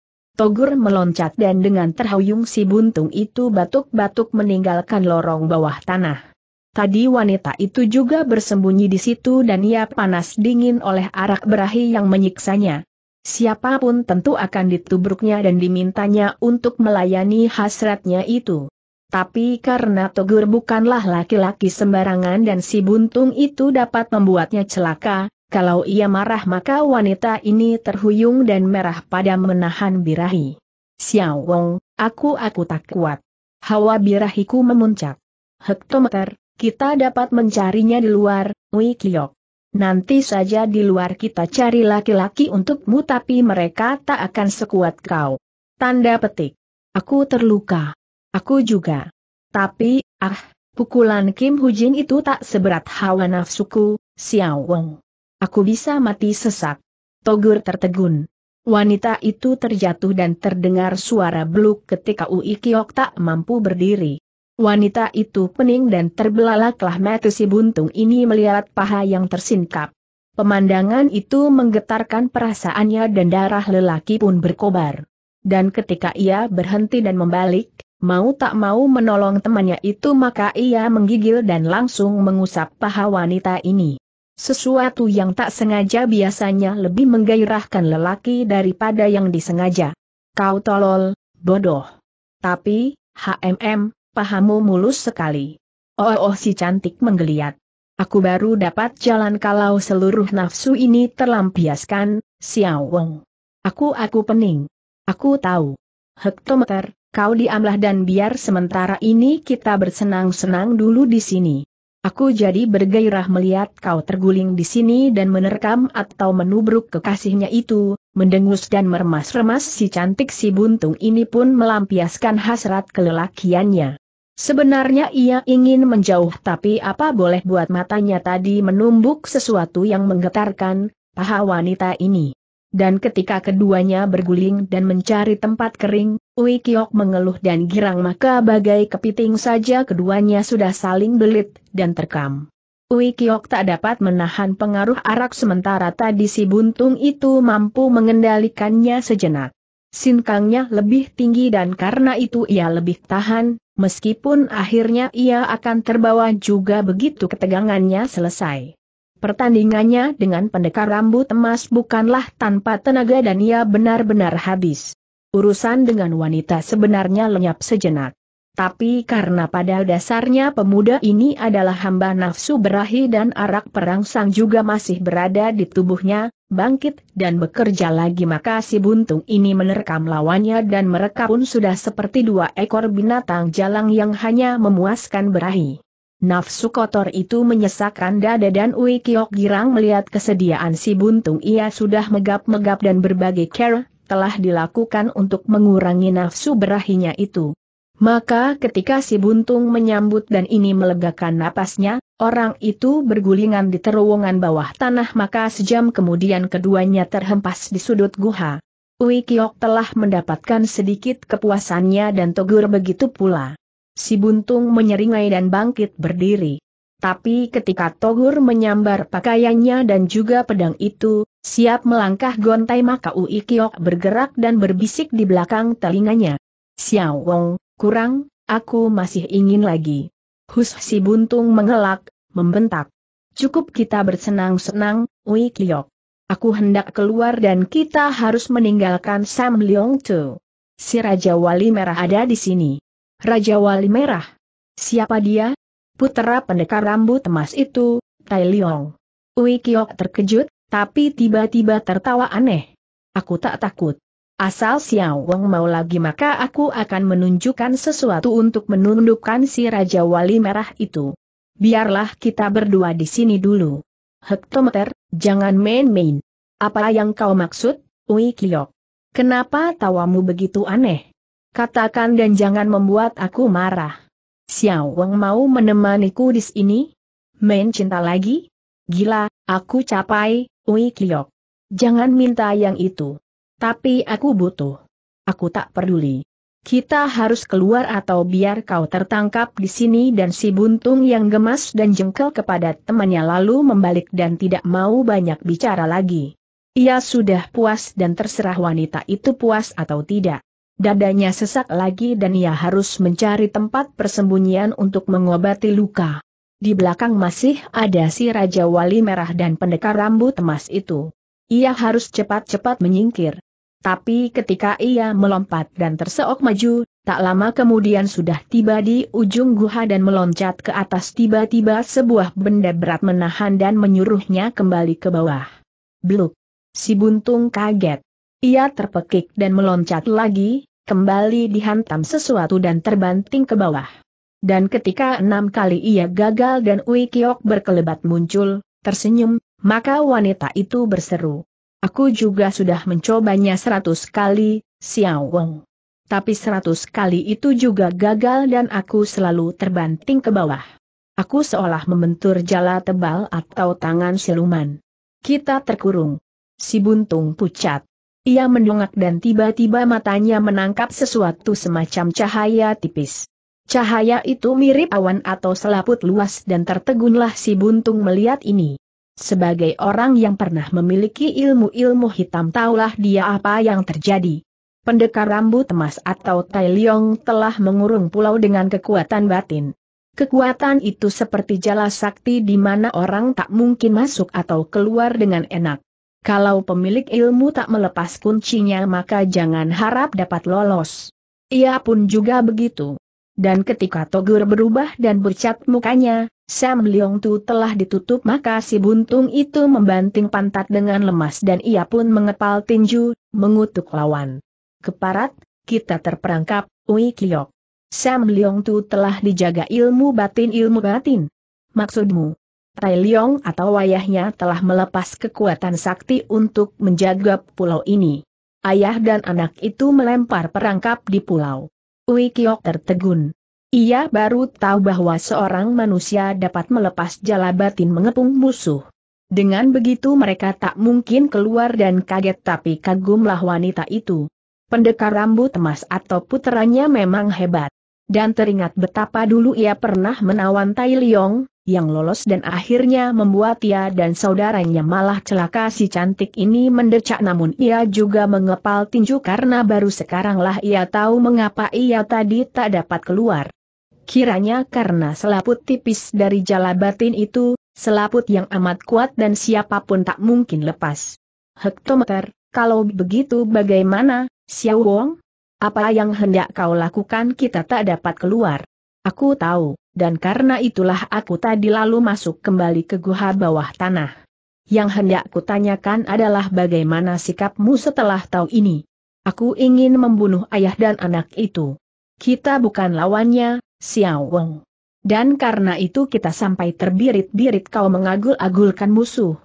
Togur meloncat dan dengan terhuyung si buntung itu batuk-batuk meninggalkan lorong bawah tanah. Tadi wanita itu juga bersembunyi di situ dan ia panas dingin oleh arak berahi yang menyiksanya. Siapapun tentu akan ditubruknya dan dimintanya untuk melayani hasratnya itu. Tapi karena Togur bukanlah laki-laki sembarangan dan si buntung itu dapat membuatnya celaka, kalau ia marah maka wanita ini terhuyung dan merah pada menahan birahi. Xiao Wong, aku-aku tak kuat. Hawa birahiku memuncak. Hektometer, kita dapat mencarinya di luar, Wei Kiok. Nanti saja di luar kita cari laki-laki untukmu tapi mereka tak akan sekuat kau. Tanda petik. Aku terluka. Aku juga. Tapi, ah, pukulan Kim Hujin itu tak seberat hawa nafsuku, Xiao Wong. Aku bisa mati sesak. Togur tertegun. Wanita itu terjatuh dan terdengar suara beluk ketika Ui Kiok tak mampu berdiri. Wanita itu pening dan terbelalaklah mata si buntung ini melihat paha yang tersingkap. Pemandangan itu menggetarkan perasaannya dan darah lelaki pun berkobar. Dan ketika ia berhenti dan membalik, mau tak mau menolong temannya itu maka ia menggigil dan langsung mengusap paha wanita ini. Sesuatu yang tak sengaja biasanya lebih menggairahkan lelaki daripada yang disengaja. Kau tolol, bodoh. Tapi, HMM, pahamu mulus sekali. Oh, oh si cantik menggeliat. Aku baru dapat jalan kalau seluruh nafsu ini terlampiaskan, Xiao Wong. Aku aku pening. Aku tahu. Hektometer, kau diamlah dan biar sementara ini kita bersenang-senang dulu di sini. Aku jadi bergairah melihat kau terguling di sini dan menerkam atau menubruk kekasihnya itu, mendengus dan meremas-remas si cantik si buntung ini pun melampiaskan hasrat kelelakiannya. Sebenarnya ia ingin menjauh tapi apa boleh buat matanya tadi menumbuk sesuatu yang menggetarkan, paha wanita ini. Dan ketika keduanya berguling dan mencari tempat kering, Ui Kiok mengeluh dan girang maka bagai kepiting saja keduanya sudah saling belit, dan terkam. Ui Kiok tak dapat menahan pengaruh arak sementara tadi si buntung itu mampu mengendalikannya sejenak. Sinkangnya lebih tinggi dan karena itu ia lebih tahan, meskipun akhirnya ia akan terbawa juga begitu ketegangannya selesai. Pertandingannya dengan pendekar rambut emas bukanlah tanpa tenaga dan ia benar-benar habis urusan dengan wanita sebenarnya lenyap sejenak. Tapi karena pada dasarnya pemuda ini adalah hamba nafsu berahi dan arak perangsang juga masih berada di tubuhnya, bangkit dan bekerja lagi maka si buntung ini menerkam lawannya dan mereka pun sudah seperti dua ekor binatang jalang yang hanya memuaskan berahi. Nafsu kotor itu menyesakkan dada dan Ui Kiok Girang melihat kesediaan si buntung ia sudah megap-megap dan berbagai cara telah dilakukan untuk mengurangi nafsu berahinya itu. Maka ketika si buntung menyambut dan ini melegakan napasnya, orang itu bergulingan di terowongan bawah tanah maka sejam kemudian keduanya terhempas di sudut guha. Kiok telah mendapatkan sedikit kepuasannya dan Togur begitu pula. Si buntung menyeringai dan bangkit berdiri. Tapi ketika Togur menyambar pakaiannya dan juga pedang itu, siap melangkah gontai maka Ui Kiok bergerak dan berbisik di belakang telinganya. Xiao Wong, kurang, aku masih ingin lagi. Hus si buntung mengelak, membentak. Cukup kita bersenang-senang, Ui Kiok. Aku hendak keluar dan kita harus meninggalkan Sam Leong Tu. Si Raja Wali Merah ada di sini. Raja Wali Merah? Siapa dia? putera pendekar rambut emas itu, Tai Liong. Ui Kiok terkejut, tapi tiba-tiba tertawa aneh. Aku tak takut. Asal Xiao Wang mau lagi maka aku akan menunjukkan sesuatu untuk menundukkan si Raja Wali Merah itu. Biarlah kita berdua di sini dulu. Hektometer, jangan main-main. Apa yang kau maksud, Ui Kiok? Kenapa tawamu begitu aneh? Katakan dan jangan membuat aku marah. Xiao Wang mau menemaniku di sini? Main cinta lagi? Gila, aku capai, Ui Kiyok. Jangan minta yang itu. Tapi aku butuh. Aku tak peduli. Kita harus keluar atau biar kau tertangkap di sini dan si buntung yang gemas dan jengkel kepada temannya lalu membalik dan tidak mau banyak bicara lagi. Ia sudah puas dan terserah wanita itu puas atau tidak. Dadanya sesak lagi dan ia harus mencari tempat persembunyian untuk mengobati luka. Di belakang masih ada si Raja Wali Merah dan pendekar rambut emas itu. Ia harus cepat-cepat menyingkir. Tapi ketika ia melompat dan terseok maju, tak lama kemudian sudah tiba di ujung guha dan meloncat ke atas tiba-tiba sebuah benda berat menahan dan menyuruhnya kembali ke bawah. Bluk! Si buntung kaget. Ia terpekik dan meloncat lagi, kembali dihantam sesuatu dan terbanting ke bawah. Dan ketika enam kali ia gagal dan Ui Kiok berkelebat muncul, tersenyum, maka wanita itu berseru. Aku juga sudah mencobanya seratus kali, Xiao Wong. Tapi seratus kali itu juga gagal dan aku selalu terbanting ke bawah. Aku seolah membentur jala tebal atau tangan siluman. Kita terkurung. Si buntung pucat. Ia mendongak dan tiba-tiba matanya menangkap sesuatu semacam cahaya tipis. Cahaya itu mirip awan atau selaput luas dan tertegunlah si buntung melihat ini. Sebagai orang yang pernah memiliki ilmu-ilmu hitam taulah dia apa yang terjadi. Pendekar rambut emas atau Tai Leong telah mengurung pulau dengan kekuatan batin. Kekuatan itu seperti jala sakti di mana orang tak mungkin masuk atau keluar dengan enak. Kalau pemilik ilmu tak melepas kuncinya maka jangan harap dapat lolos. Ia pun juga begitu. Dan ketika Togur berubah dan bercat mukanya, Sam Leong Tu telah ditutup maka si buntung itu membanting pantat dengan lemas dan ia pun mengepal tinju, mengutuk lawan. Keparat, kita terperangkap, Ui Kliok. Sam Leong Tu telah dijaga ilmu batin ilmu batin. Maksudmu? Tai Liong atau ayahnya telah melepas kekuatan sakti untuk menjaga pulau ini. Ayah dan anak itu melempar perangkap di pulau. Ui Kiok tertegun. Ia baru tahu bahwa seorang manusia dapat melepas jala batin mengepung musuh. Dengan begitu mereka tak mungkin keluar dan kaget tapi kagumlah wanita itu. Pendekar rambut emas atau puteranya memang hebat dan teringat betapa dulu ia pernah menawan Tai Liong, yang lolos dan akhirnya membuat ia dan saudaranya malah celaka si cantik ini mendecak namun ia juga mengepal tinju karena baru sekaranglah ia tahu mengapa ia tadi tak dapat keluar. Kiranya karena selaput tipis dari jala batin itu, selaput yang amat kuat dan siapapun tak mungkin lepas. Hektometer, kalau begitu bagaimana, Xiao Wong? Apa yang hendak kau lakukan kita tak dapat keluar. Aku tahu, dan karena itulah aku tadi lalu masuk kembali ke guha bawah tanah. Yang hendak kutanyakan adalah bagaimana sikapmu setelah tahu ini. Aku ingin membunuh ayah dan anak itu. Kita bukan lawannya, Xiao Wong. Dan karena itu kita sampai terbirit-birit kau mengagul-agulkan musuh.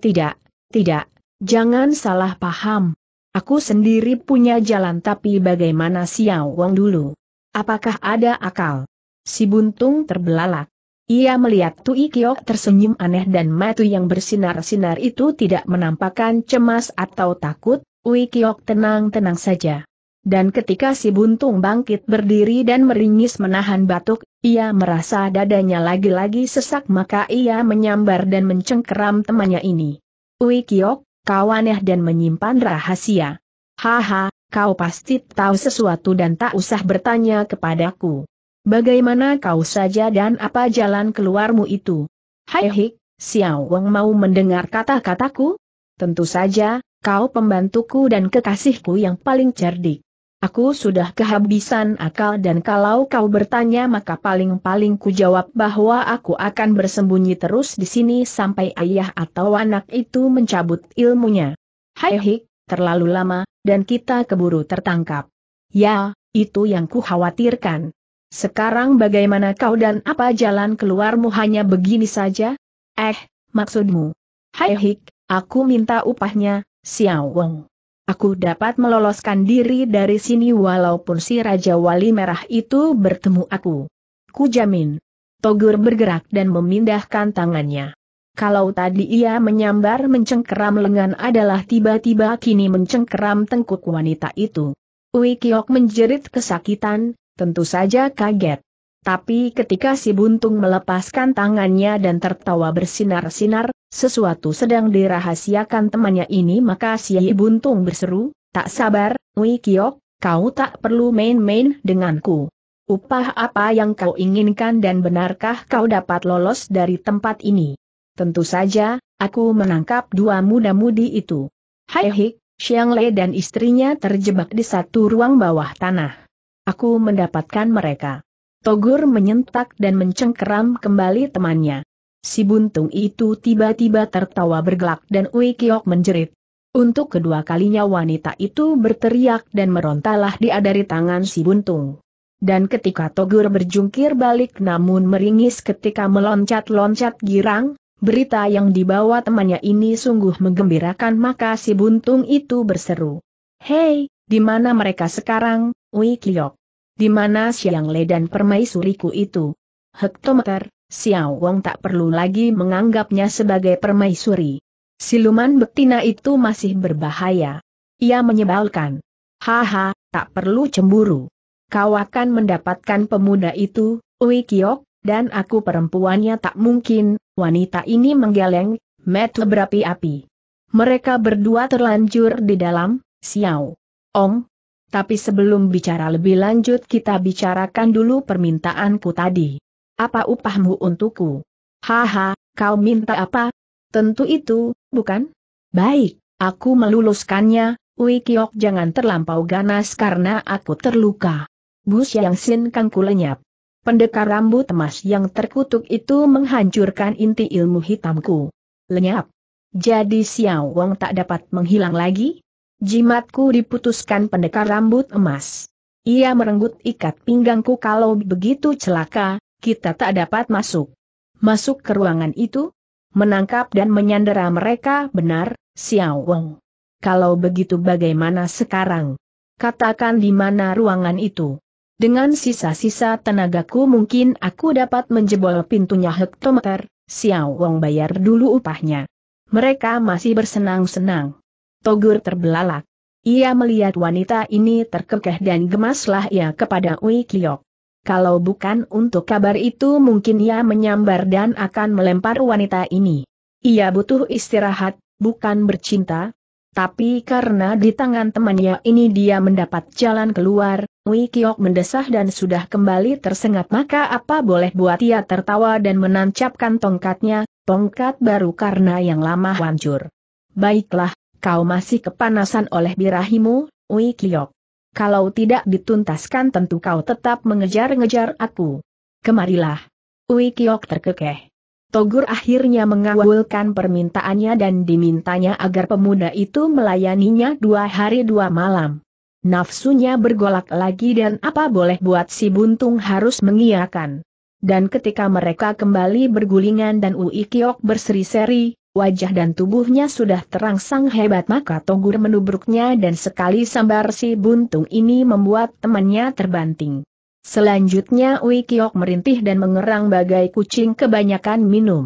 Tidak, tidak, jangan salah paham, Aku sendiri punya jalan tapi bagaimana Xiao Wang dulu? Apakah ada akal? Si buntung terbelalak. Ia melihat Tui Kiok tersenyum aneh dan mata yang bersinar-sinar itu tidak menampakkan cemas atau takut, Ui Kiok tenang-tenang saja. Dan ketika si buntung bangkit berdiri dan meringis menahan batuk, ia merasa dadanya lagi-lagi sesak maka ia menyambar dan mencengkeram temannya ini. Ui Kiok, kau aneh ya dan menyimpan rahasia. Haha, kau pasti tahu sesuatu dan tak usah bertanya kepadaku. Bagaimana kau saja dan apa jalan keluarmu itu? Hai Hik, Xiao Wang mau mendengar kata-kataku? Tentu saja, kau pembantuku dan kekasihku yang paling cerdik. Aku sudah kehabisan akal dan kalau kau bertanya maka paling-paling ku jawab bahwa aku akan bersembunyi terus di sini sampai ayah atau anak itu mencabut ilmunya. Hai hik, terlalu lama, dan kita keburu tertangkap. Ya, itu yang ku khawatirkan. Sekarang bagaimana kau dan apa jalan keluarmu hanya begini saja? Eh, maksudmu? Hai hik, aku minta upahnya, Xiao Wong. Aku dapat meloloskan diri dari sini walaupun si Raja Wali Merah itu bertemu aku. Ku jamin. Togur bergerak dan memindahkan tangannya. Kalau tadi ia menyambar mencengkeram lengan adalah tiba-tiba kini mencengkeram tengkuk wanita itu. Wikiok menjerit kesakitan, tentu saja kaget. Tapi ketika si buntung melepaskan tangannya dan tertawa bersinar-sinar, sesuatu sedang dirahasiakan temannya ini maka si Buntung berseru, tak sabar, Wei Kiok, kau tak perlu main-main denganku. Upah apa yang kau inginkan dan benarkah kau dapat lolos dari tempat ini? Tentu saja, aku menangkap dua muda-mudi itu. Hai Hik, Xiang Le dan istrinya terjebak di satu ruang bawah tanah. Aku mendapatkan mereka. Togur menyentak dan mencengkeram kembali temannya. Si buntung itu tiba-tiba tertawa bergelak dan Ui Kiok menjerit. Untuk kedua kalinya wanita itu berteriak dan merontalah dia dari tangan si buntung. Dan ketika Togur berjungkir balik namun meringis ketika meloncat-loncat girang, berita yang dibawa temannya ini sungguh menggembirakan maka si buntung itu berseru. Hei, di mana mereka sekarang, Ui Kiok? Di mana Siang Le dan permaisuriku itu? Hektometer, Xiao Wang tak perlu lagi menganggapnya sebagai permaisuri. Siluman betina itu masih berbahaya. Ia menyebalkan. Haha, tak perlu cemburu. Kau akan mendapatkan pemuda itu, Ui Kiok, dan aku perempuannya tak mungkin, wanita ini menggeleng, metu berapi-api. Mereka berdua terlanjur di dalam, Xiao. Om. Tapi sebelum bicara lebih lanjut kita bicarakan dulu permintaanku tadi. Apa upahmu untukku? Haha, kau minta apa? Tentu itu, bukan? Baik, aku meluluskannya, Wikiok jangan terlampau ganas karena aku terluka. Bus Yang Sin kangku lenyap. Pendekar rambut emas yang terkutuk itu menghancurkan inti ilmu hitamku. Lenyap. Jadi Xiao Wang tak dapat menghilang lagi? Jimatku diputuskan pendekar rambut emas. Ia merenggut ikat pinggangku kalau begitu celaka, kita tak dapat masuk. Masuk ke ruangan itu? Menangkap dan menyandera mereka benar, Xiao Wong. Kalau begitu bagaimana sekarang? Katakan di mana ruangan itu. Dengan sisa-sisa tenagaku mungkin aku dapat menjebol pintunya hektometer, Xiao Wong bayar dulu upahnya. Mereka masih bersenang-senang. Togur terbelalak. Ia melihat wanita ini terkekeh dan gemaslah ia kepada Wei Kiok. Kalau bukan untuk kabar itu mungkin ia menyambar dan akan melempar wanita ini. Ia butuh istirahat, bukan bercinta. Tapi karena di tangan temannya ini dia mendapat jalan keluar, Wei Kiok mendesah dan sudah kembali tersengat maka apa boleh buat ia tertawa dan menancapkan tongkatnya, tongkat baru karena yang lama hancur. Baiklah, kau masih kepanasan oleh birahimu, Wei Kiok kalau tidak dituntaskan tentu kau tetap mengejar-ngejar aku. Kemarilah. Ui Kiok terkekeh. Togur akhirnya mengawulkan permintaannya dan dimintanya agar pemuda itu melayaninya dua hari dua malam. Nafsunya bergolak lagi dan apa boleh buat si buntung harus mengiakan. Dan ketika mereka kembali bergulingan dan Ui Kiok berseri-seri, wajah dan tubuhnya sudah terangsang hebat maka Togur menubruknya dan sekali sambar si buntung ini membuat temannya terbanting. Selanjutnya Ui Kiok merintih dan mengerang bagai kucing kebanyakan minum.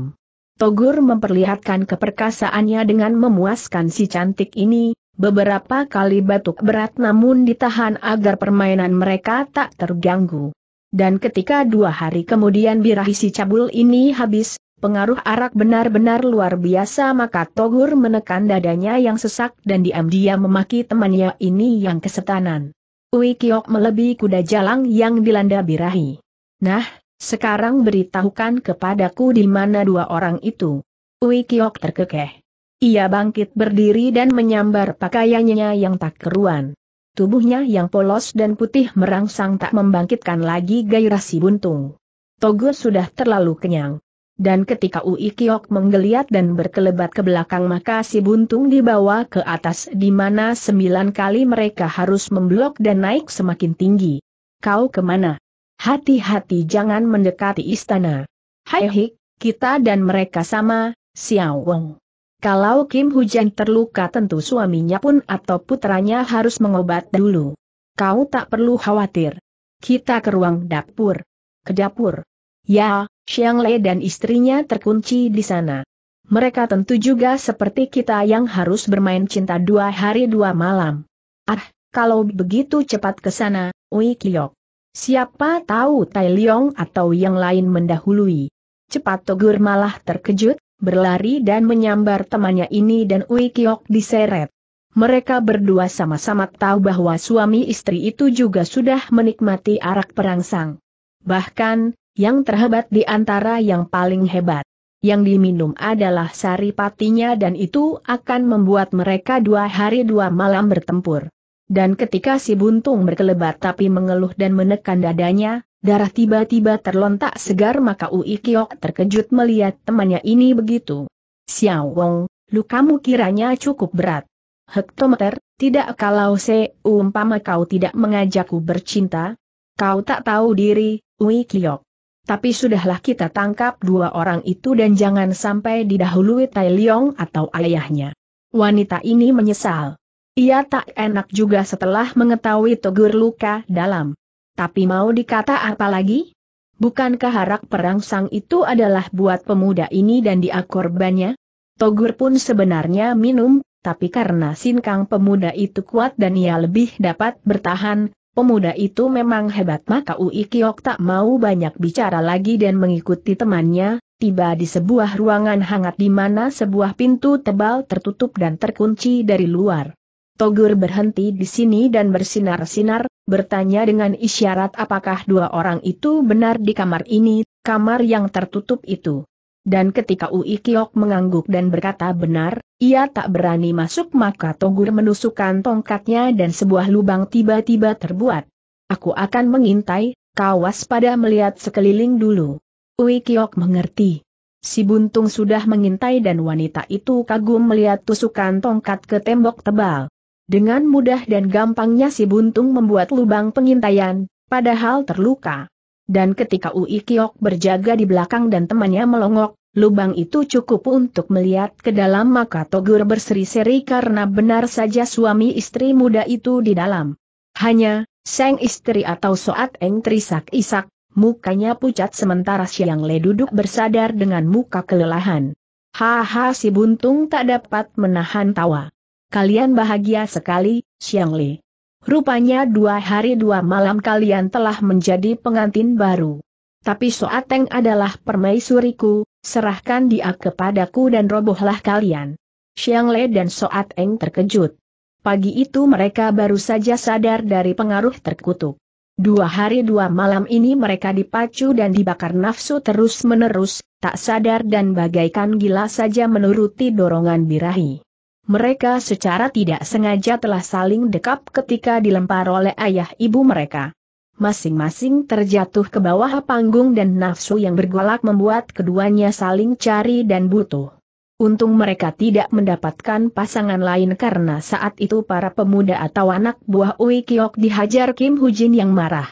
Togur memperlihatkan keperkasaannya dengan memuaskan si cantik ini, beberapa kali batuk berat namun ditahan agar permainan mereka tak terganggu. Dan ketika dua hari kemudian birahi si cabul ini habis, Pengaruh arak benar-benar luar biasa maka Togur menekan dadanya yang sesak dan diam-diam memaki temannya ini yang kesetanan. Ui Kiok melebih kuda jalang yang dilanda birahi. Nah, sekarang beritahukan kepadaku di mana dua orang itu. Ui Kiok terkekeh. Ia bangkit berdiri dan menyambar pakaiannya yang tak keruan. Tubuhnya yang polos dan putih merangsang tak membangkitkan lagi gairah si buntung. Togur sudah terlalu kenyang dan ketika Ui Kiok menggeliat dan berkelebat ke belakang maka si buntung dibawa ke atas di mana sembilan kali mereka harus memblok dan naik semakin tinggi. Kau kemana? Hati-hati jangan mendekati istana. Hai hik, kita dan mereka sama, Xiao Wong. Kalau Kim Hujan terluka tentu suaminya pun atau putranya harus mengobat dulu. Kau tak perlu khawatir. Kita ke ruang dapur. Ke dapur. Ya, Xiang Lei dan istrinya terkunci di sana. Mereka tentu juga seperti kita yang harus bermain cinta dua hari dua malam. Ah, kalau begitu cepat ke sana, Ui Kiyok. Siapa tahu Tai Leong atau yang lain mendahului. Cepat Togur malah terkejut, berlari dan menyambar temannya ini dan Ui Kiyok diseret. Mereka berdua sama-sama tahu bahwa suami istri itu juga sudah menikmati arak perangsang. Bahkan, yang terhebat di antara yang paling hebat. Yang diminum adalah sari patinya dan itu akan membuat mereka dua hari dua malam bertempur. Dan ketika si buntung berkelebat tapi mengeluh dan menekan dadanya, darah tiba-tiba terlontak segar maka Ui Kiok terkejut melihat temannya ini begitu. Xiao Wong, lukamu kiranya cukup berat. Hektometer, tidak kalau se, umpama kau tidak mengajakku bercinta, kau tak tahu diri, Ui Kiok. Tapi sudahlah kita tangkap dua orang itu dan jangan sampai didahului Tai Leong atau ayahnya. Wanita ini menyesal. Ia tak enak juga setelah mengetahui Togur luka dalam. Tapi mau dikata apa lagi? Bukankah harak perangsang itu adalah buat pemuda ini dan dia korbannya? Togur pun sebenarnya minum, tapi karena sinkang pemuda itu kuat dan ia lebih dapat bertahan, Pemuda itu memang hebat maka Ui Kiok tak mau banyak bicara lagi dan mengikuti temannya, tiba di sebuah ruangan hangat di mana sebuah pintu tebal tertutup dan terkunci dari luar. Togur berhenti di sini dan bersinar-sinar, bertanya dengan isyarat apakah dua orang itu benar di kamar ini, kamar yang tertutup itu. Dan ketika Ui Kiok mengangguk dan berkata benar, ia tak berani masuk maka Togur menusukkan tongkatnya dan sebuah lubang tiba-tiba terbuat. Aku akan mengintai, kawas pada melihat sekeliling dulu. Ui Kiok mengerti. Si buntung sudah mengintai dan wanita itu kagum melihat tusukan tongkat ke tembok tebal. Dengan mudah dan gampangnya si buntung membuat lubang pengintaian, padahal terluka dan ketika Ui Kiok berjaga di belakang dan temannya melongok, lubang itu cukup untuk melihat ke dalam maka Togur berseri-seri karena benar saja suami istri muda itu di dalam. Hanya, Seng istri atau Soat Eng terisak-isak, mukanya pucat sementara Siang Le duduk bersadar dengan muka kelelahan. Haha si buntung tak dapat menahan tawa. Kalian bahagia sekali, Siang Le. Rupanya dua hari dua malam kalian telah menjadi pengantin baru. Tapi Soateng adalah permaisuriku, serahkan dia kepadaku dan robohlah kalian. Xiang Le dan Soateng terkejut. Pagi itu mereka baru saja sadar dari pengaruh terkutuk. Dua hari dua malam ini mereka dipacu dan dibakar nafsu terus-menerus, tak sadar dan bagaikan gila saja menuruti dorongan birahi. Mereka secara tidak sengaja telah saling dekap ketika dilempar oleh ayah ibu mereka. Masing-masing terjatuh ke bawah panggung dan nafsu yang bergolak membuat keduanya saling cari dan butuh. Untung mereka tidak mendapatkan pasangan lain karena saat itu para pemuda atau anak buah Ui Kiok dihajar Kim Hujin yang marah.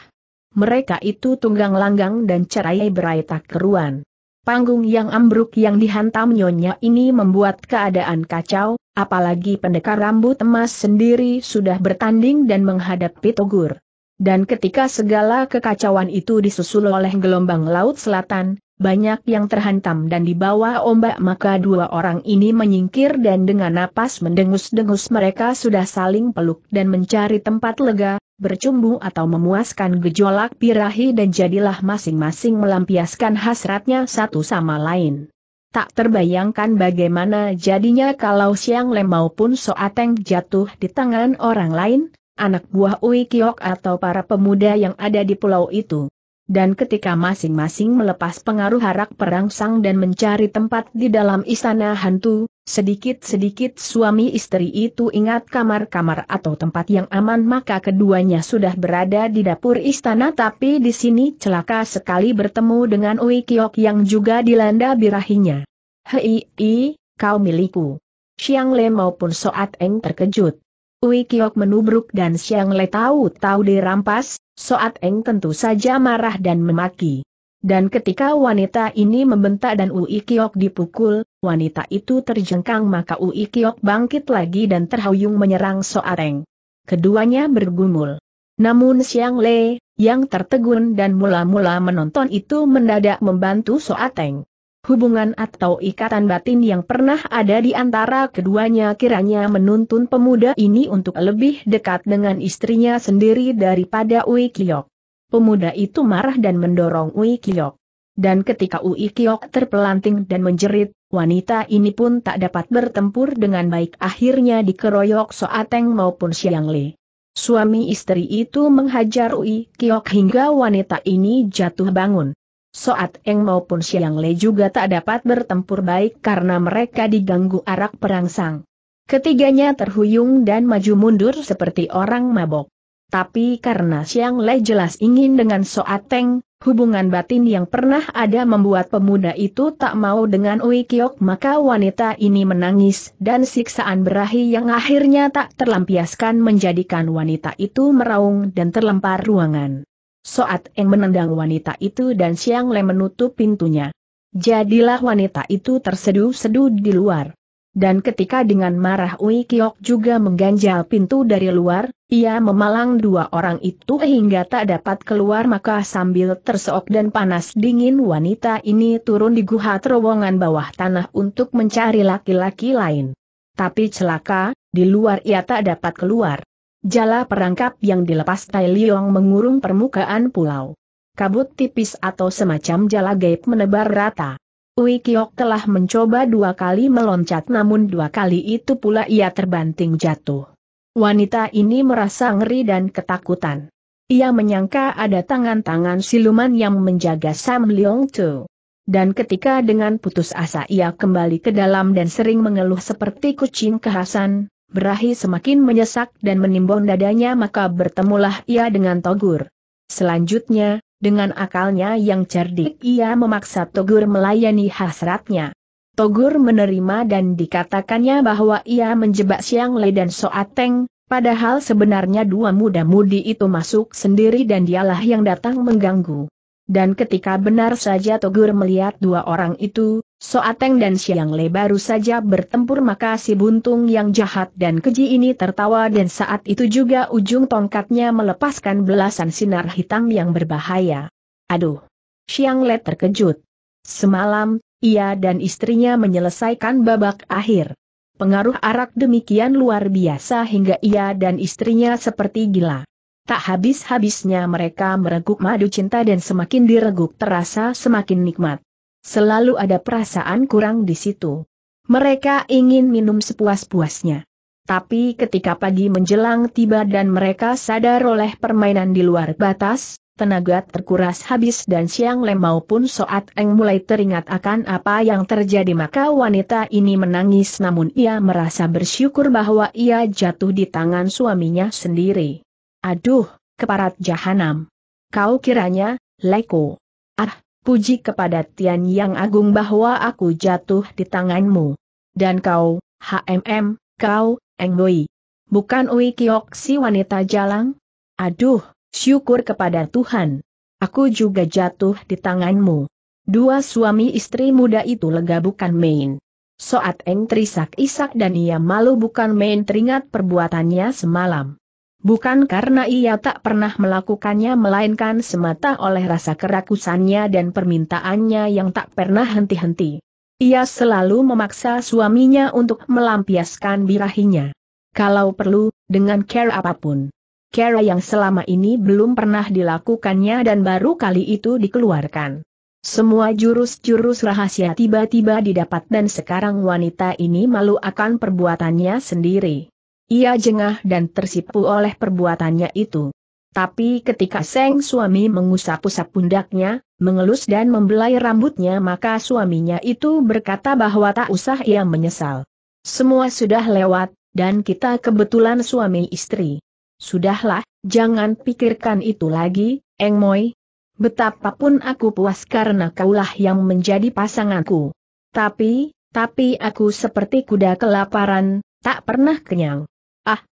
Mereka itu tunggang langgang dan cerai berai tak keruan. Panggung yang ambruk yang dihantam nyonya ini membuat keadaan kacau, Apalagi pendekar rambut emas sendiri sudah bertanding dan menghadapi Togur. Dan ketika segala kekacauan itu disusul oleh gelombang laut selatan, banyak yang terhantam dan dibawa ombak maka dua orang ini menyingkir dan dengan napas mendengus-dengus mereka sudah saling peluk dan mencari tempat lega, bercumbu atau memuaskan gejolak pirahi dan jadilah masing-masing melampiaskan hasratnya satu sama lain. Tak terbayangkan bagaimana jadinya kalau Siang Lem maupun Soateng jatuh di tangan orang lain, anak buah Ui Kiok atau para pemuda yang ada di pulau itu. Dan ketika masing-masing melepas pengaruh harak perangsang dan mencari tempat di dalam istana hantu, Sedikit-sedikit suami istri itu ingat kamar-kamar atau tempat yang aman maka keduanya sudah berada di dapur istana tapi di sini celaka sekali bertemu dengan Ui Kiok yang juga dilanda birahinya. Hei, i, kau milikku. Xiang Le maupun Soat Eng terkejut. Ui Kiok menubruk dan Xiang Le tahu-tahu dirampas, Soat Eng tentu saja marah dan memaki. Dan ketika wanita ini membentak dan Ui Kiok dipukul, wanita itu terjengkang maka Ui Kiok bangkit lagi dan terhuyung menyerang Soareng. Keduanya bergumul. Namun Siang Le, yang tertegun dan mula-mula menonton itu mendadak membantu Soateng. Hubungan atau ikatan batin yang pernah ada di antara keduanya kiranya menuntun pemuda ini untuk lebih dekat dengan istrinya sendiri daripada Ui Kiok. Pemuda itu marah dan mendorong Ui Kiok. Dan ketika Ui Kiok terpelanting dan menjerit, wanita ini pun tak dapat bertempur dengan baik akhirnya dikeroyok Soateng maupun Siang Le. Suami istri itu menghajar Ui Kiok hingga wanita ini jatuh bangun. Soat Eng maupun Siang Le juga tak dapat bertempur baik karena mereka diganggu arak perangsang. Ketiganya terhuyung dan maju mundur seperti orang mabok. Tapi karena Siang Le jelas ingin dengan Soateng, hubungan batin yang pernah ada membuat pemuda itu tak mau dengan Ui Kiok maka wanita ini menangis dan siksaan berahi yang akhirnya tak terlampiaskan menjadikan wanita itu meraung dan terlempar ruangan. Soateng menendang wanita itu dan Siang Le menutup pintunya. Jadilah wanita itu terseduh-seduh di luar. Dan ketika dengan marah Ui Kiok juga mengganjal pintu dari luar, ia memalang dua orang itu hingga tak dapat keluar maka sambil terseok dan panas dingin wanita ini turun di guha terowongan bawah tanah untuk mencari laki-laki lain. Tapi celaka, di luar ia tak dapat keluar. Jala perangkap yang dilepas Tai Liong mengurung permukaan pulau. Kabut tipis atau semacam jala gaib menebar rata. Ui Kiok telah mencoba dua kali meloncat namun dua kali itu pula ia terbanting jatuh. Wanita ini merasa ngeri dan ketakutan. Ia menyangka ada tangan-tangan siluman yang menjaga Sam Leong Tu. Dan ketika dengan putus asa ia kembali ke dalam dan sering mengeluh seperti kucing kehasan, berahi semakin menyesak dan menimbun dadanya maka bertemulah ia dengan Togur. Selanjutnya, dengan akalnya yang cerdik ia memaksa Togur melayani hasratnya. Togur menerima dan dikatakannya bahwa ia menjebak Siang Lei dan Soateng, padahal sebenarnya dua muda-mudi itu masuk sendiri dan dialah yang datang mengganggu. Dan ketika benar saja Togur melihat dua orang itu, Soateng dan Siang Le baru saja bertempur maka si buntung yang jahat dan keji ini tertawa dan saat itu juga ujung tongkatnya melepaskan belasan sinar hitam yang berbahaya. Aduh! Siang Le terkejut. Semalam, ia dan istrinya menyelesaikan babak akhir. Pengaruh arak demikian luar biasa hingga ia dan istrinya seperti gila. Tak habis-habisnya mereka mereguk madu cinta dan semakin direguk terasa semakin nikmat. Selalu ada perasaan kurang di situ. Mereka ingin minum sepuas-puasnya. Tapi ketika pagi menjelang tiba dan mereka sadar oleh permainan di luar batas, tenaga terkuras habis dan Siang Lem maupun Soat Eng mulai teringat akan apa yang terjadi maka wanita ini menangis namun ia merasa bersyukur bahwa ia jatuh di tangan suaminya sendiri. Aduh, keparat jahanam. Kau kiranya, Leko. Ah, puji kepada Tian Yang Agung bahwa aku jatuh di tanganmu. Dan kau, HMM, kau, Eng Lui. Bukan Ui Kiok si wanita jalang? Aduh, syukur kepada Tuhan. Aku juga jatuh di tanganmu. Dua suami istri muda itu lega bukan main. Soat Eng terisak-isak dan ia malu bukan main teringat perbuatannya semalam bukan karena ia tak pernah melakukannya melainkan semata oleh rasa kerakusannya dan permintaannya yang tak pernah henti-henti. Ia selalu memaksa suaminya untuk melampiaskan birahinya. Kalau perlu, dengan care apapun. Cara yang selama ini belum pernah dilakukannya dan baru kali itu dikeluarkan. Semua jurus-jurus rahasia tiba-tiba didapat dan sekarang wanita ini malu akan perbuatannya sendiri. Ia jengah dan tersipu oleh perbuatannya itu. Tapi ketika Seng suami mengusap-usap pundaknya, mengelus dan membelai rambutnya maka suaminya itu berkata bahwa tak usah ia menyesal. Semua sudah lewat, dan kita kebetulan suami istri. Sudahlah, jangan pikirkan itu lagi, Eng Moy. Betapapun aku puas karena kaulah yang menjadi pasanganku. Tapi, tapi aku seperti kuda kelaparan, tak pernah kenyang.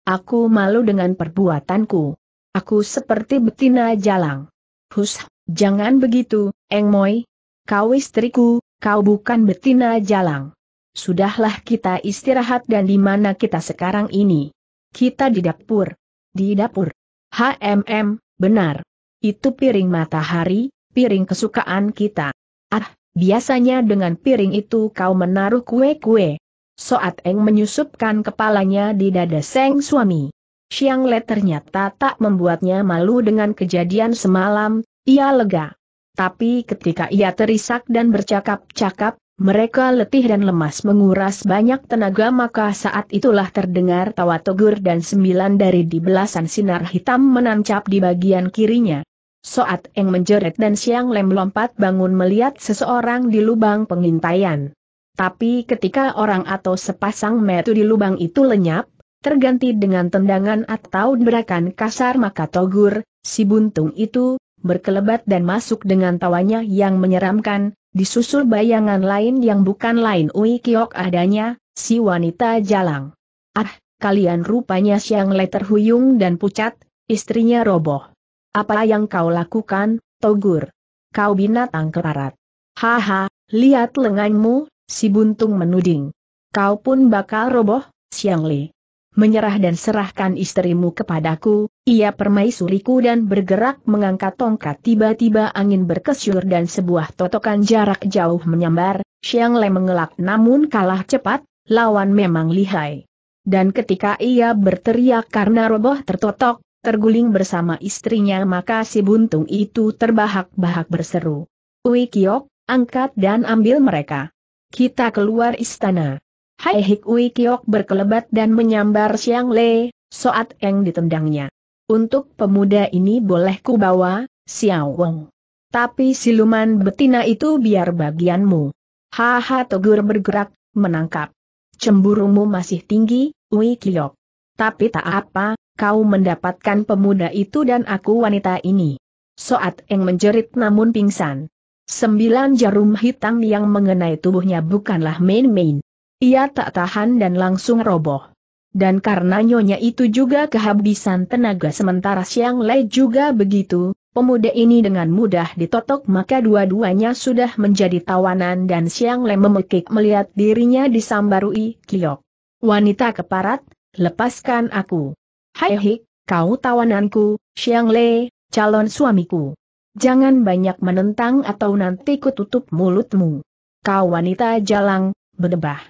Aku malu dengan perbuatanku. Aku seperti betina jalang. Hus, jangan begitu, Eng Moi. Kau istriku, kau bukan betina jalang. Sudahlah kita istirahat dan di mana kita sekarang ini. Kita di dapur. Di dapur. HMM, benar. Itu piring matahari, piring kesukaan kita. Ah, biasanya dengan piring itu kau menaruh kue-kue. Soat Eng menyusupkan kepalanya di dada Seng suami. Xiang Le ternyata tak membuatnya malu dengan kejadian semalam, ia lega. Tapi ketika ia terisak dan bercakap-cakap, mereka letih dan lemas menguras banyak tenaga maka saat itulah terdengar tawa togur dan sembilan dari di belasan sinar hitam menancap di bagian kirinya. Soat Eng menjerit dan Siang Lem lompat bangun melihat seseorang di lubang pengintaian. Tapi ketika orang atau sepasang metu di lubang itu lenyap, terganti dengan tendangan atau berakan kasar maka Togur, si buntung itu, berkelebat dan masuk dengan tawanya yang menyeramkan, disusul bayangan lain yang bukan lain Ui Kiok adanya, si wanita jalang. Ah, kalian rupanya siang le huyung dan pucat, istrinya roboh. Apa yang kau lakukan, Togur? Kau binatang kerarat. Haha, lihat lenganmu, Si Buntung menuding. Kau pun bakal roboh, Siang Li. Menyerah dan serahkan istrimu kepadaku, ia permaisuriku dan bergerak mengangkat tongkat tiba-tiba angin berkesyur dan sebuah totokan jarak jauh menyambar, Siang Le mengelak namun kalah cepat, lawan memang lihai. Dan ketika ia berteriak karena roboh tertotok, terguling bersama istrinya maka si buntung itu terbahak-bahak berseru. Ui Kiok, angkat dan ambil mereka. Kita keluar istana. Hai Hik Kiok berkelebat dan menyambar Siang Le, Soat Eng ditendangnya. Untuk pemuda ini boleh ku bawa, Xiao Wong. Tapi siluman betina itu biar bagianmu. Haha Togur bergerak, menangkap. Cemburumu masih tinggi, Ui Kiok. Tapi tak apa, kau mendapatkan pemuda itu dan aku wanita ini. Soat Eng menjerit namun pingsan. Sembilan jarum hitam yang mengenai tubuhnya bukanlah main-main. Ia tak tahan dan langsung roboh. Dan karena nyonya itu juga kehabisan tenaga sementara Siang Le juga begitu, pemuda ini dengan mudah ditotok maka dua-duanya sudah menjadi tawanan dan Siang Le memekik melihat dirinya disambarui Kiok. Wanita keparat, lepaskan aku. Hai hik, kau tawananku, Siang Le, calon suamiku. Jangan banyak menentang atau nanti kututup mulutmu. Kau wanita jalang, berdebah.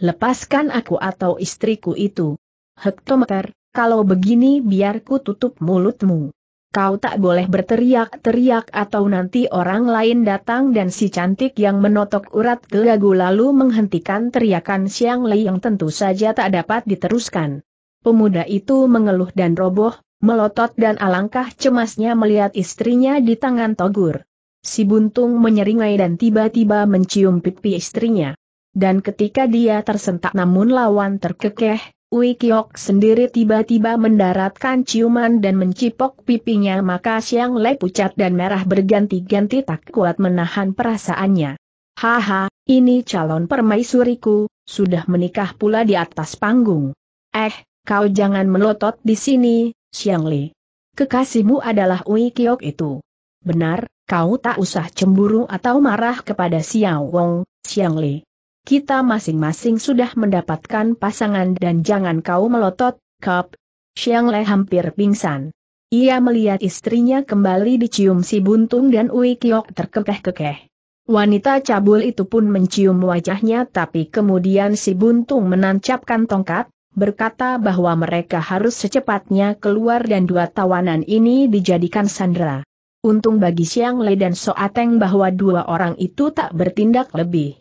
Lepaskan aku atau istriku itu. Hektometer, kalau begini biar kututup tutup mulutmu. Kau tak boleh berteriak-teriak atau nanti orang lain datang dan si cantik yang menotok urat gelagu lalu menghentikan teriakan Siang Lei yang tentu saja tak dapat diteruskan. Pemuda itu mengeluh dan roboh, melotot dan alangkah cemasnya melihat istrinya di tangan Togur. Si buntung menyeringai dan tiba-tiba mencium pipi istrinya. Dan ketika dia tersentak namun lawan terkekeh, Kiok sendiri tiba-tiba mendaratkan ciuman dan mencipok pipinya maka Siang Le pucat dan merah berganti-ganti tak kuat menahan perasaannya. Haha, ini calon permaisuriku, sudah menikah pula di atas panggung. Eh, kau jangan melotot di sini, Xiang Li. Kekasihmu adalah Ui Kiok itu. Benar, kau tak usah cemburu atau marah kepada Xiao Wong, Xiang Li. Kita masing-masing sudah mendapatkan pasangan dan jangan kau melotot, Kap. Xiang Li hampir pingsan. Ia melihat istrinya kembali dicium si buntung dan Ui Kiok terkekeh-kekeh. Wanita cabul itu pun mencium wajahnya tapi kemudian si buntung menancapkan tongkat, berkata bahwa mereka harus secepatnya keluar dan dua tawanan ini dijadikan sandera. Untung bagi Siang Le dan Soateng bahwa dua orang itu tak bertindak lebih.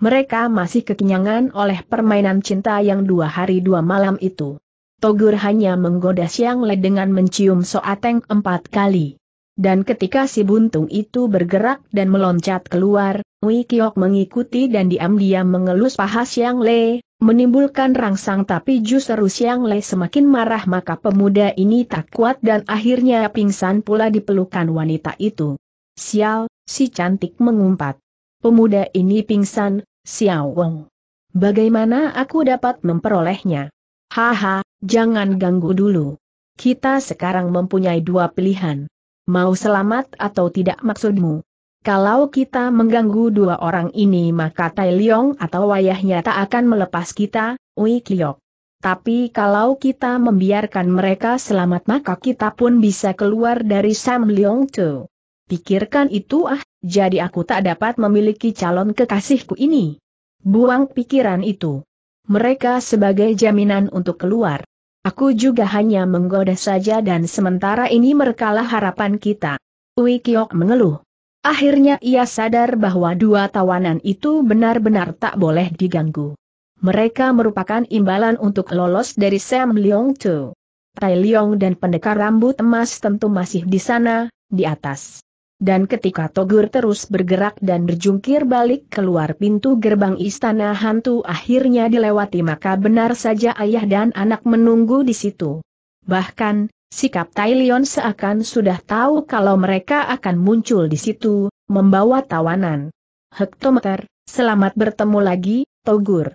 Mereka masih kekenyangan oleh permainan cinta yang dua hari dua malam itu. Togur hanya menggoda Siang Le dengan mencium Soateng empat kali. Dan ketika si buntung itu bergerak dan meloncat keluar, Wei mengikuti dan diam-diam mengelus paha Siang Le, menimbulkan rangsang tapi justru Siang Le semakin marah maka pemuda ini tak kuat dan akhirnya pingsan pula di pelukan wanita itu. Sial, si cantik mengumpat. Pemuda ini pingsan, Xiao Wong. Bagaimana aku dapat memperolehnya? Haha, jangan ganggu dulu. Kita sekarang mempunyai dua pilihan. Mau selamat atau tidak maksudmu? Kalau kita mengganggu dua orang ini maka Tai Leong atau wayahnya tak akan melepas kita, Wei Kiyok. Tapi kalau kita membiarkan mereka selamat maka kita pun bisa keluar dari Sam Leong Tu. Pikirkan itu ah, jadi aku tak dapat memiliki calon kekasihku ini. Buang pikiran itu. Mereka sebagai jaminan untuk keluar. Aku juga hanya menggoda saja dan sementara ini merekalah harapan kita. Wei Kiyok mengeluh. Akhirnya ia sadar bahwa dua tawanan itu benar-benar tak boleh diganggu. Mereka merupakan imbalan untuk lolos dari Sam Leong Chu. Tai Leong dan pendekar rambut emas tentu masih di sana, di atas. Dan ketika Togur terus bergerak dan berjungkir balik keluar pintu gerbang istana hantu akhirnya dilewati maka benar saja ayah dan anak menunggu di situ. Bahkan, Sikap Tai Lion seakan sudah tahu kalau mereka akan muncul di situ, membawa tawanan. Hektometer, selamat bertemu lagi, Togur.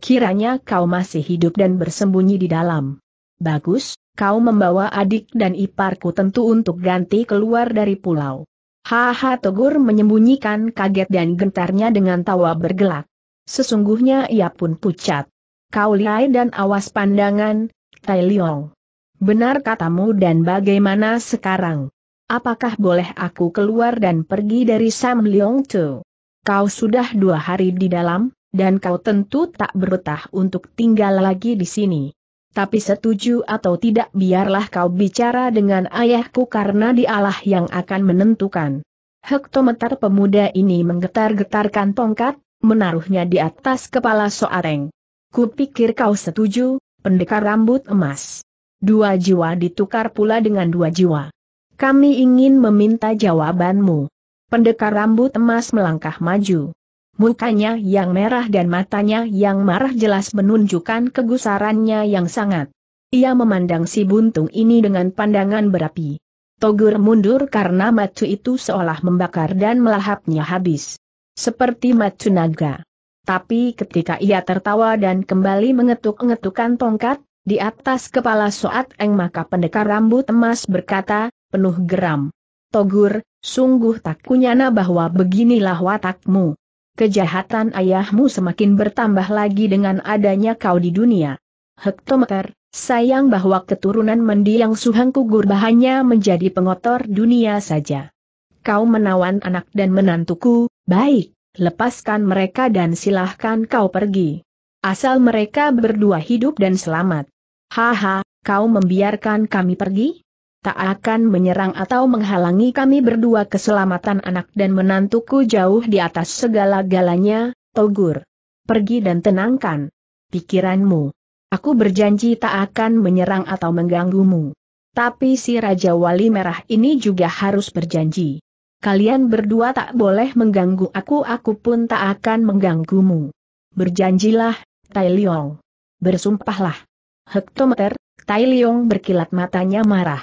Kiranya kau masih hidup dan bersembunyi di dalam. Bagus, kau membawa adik dan iparku tentu untuk ganti keluar dari pulau. Haha Togur menyembunyikan kaget dan gentarnya dengan tawa bergelak. Sesungguhnya ia pun pucat. Kau lihat dan awas pandangan, Tai Liong. Benar katamu dan bagaimana sekarang? Apakah boleh aku keluar dan pergi dari Sam Leong Tu? Kau sudah dua hari di dalam, dan kau tentu tak bertah untuk tinggal lagi di sini. Tapi setuju atau tidak biarlah kau bicara dengan ayahku karena dialah yang akan menentukan. Hektometer pemuda ini menggetar-getarkan tongkat, menaruhnya di atas kepala Soareng. Kupikir kau setuju, pendekar rambut emas. Dua jiwa ditukar pula dengan dua jiwa. Kami ingin meminta jawabanmu. Pendekar rambut emas melangkah maju. Mukanya yang merah dan matanya yang marah jelas menunjukkan kegusarannya yang sangat. Ia memandang si buntung ini dengan pandangan berapi. Togur mundur karena matu itu seolah membakar dan melahapnya habis. Seperti matu naga. Tapi ketika ia tertawa dan kembali mengetuk-ngetukan tongkat, di atas kepala Soat Eng maka pendekar rambut emas berkata, penuh geram. Togur, sungguh tak kunyana bahwa beginilah watakmu. Kejahatan ayahmu semakin bertambah lagi dengan adanya kau di dunia. Hektometer, sayang bahwa keturunan mendiang suhang kugur bahannya menjadi pengotor dunia saja. Kau menawan anak dan menantuku, baik, lepaskan mereka dan silahkan kau pergi. Asal mereka berdua hidup dan selamat. Haha, kau membiarkan kami pergi? Tak akan menyerang atau menghalangi kami berdua keselamatan anak dan menantuku jauh di atas segala-galanya, Togur. Pergi dan tenangkan pikiranmu. Aku berjanji tak akan menyerang atau mengganggumu. Tapi si Raja Wali Merah ini juga harus berjanji. Kalian berdua tak boleh mengganggu aku, aku pun tak akan mengganggumu. Berjanjilah, Tai Liong. Bersumpahlah. Hektometer, Tai Liong berkilat matanya marah.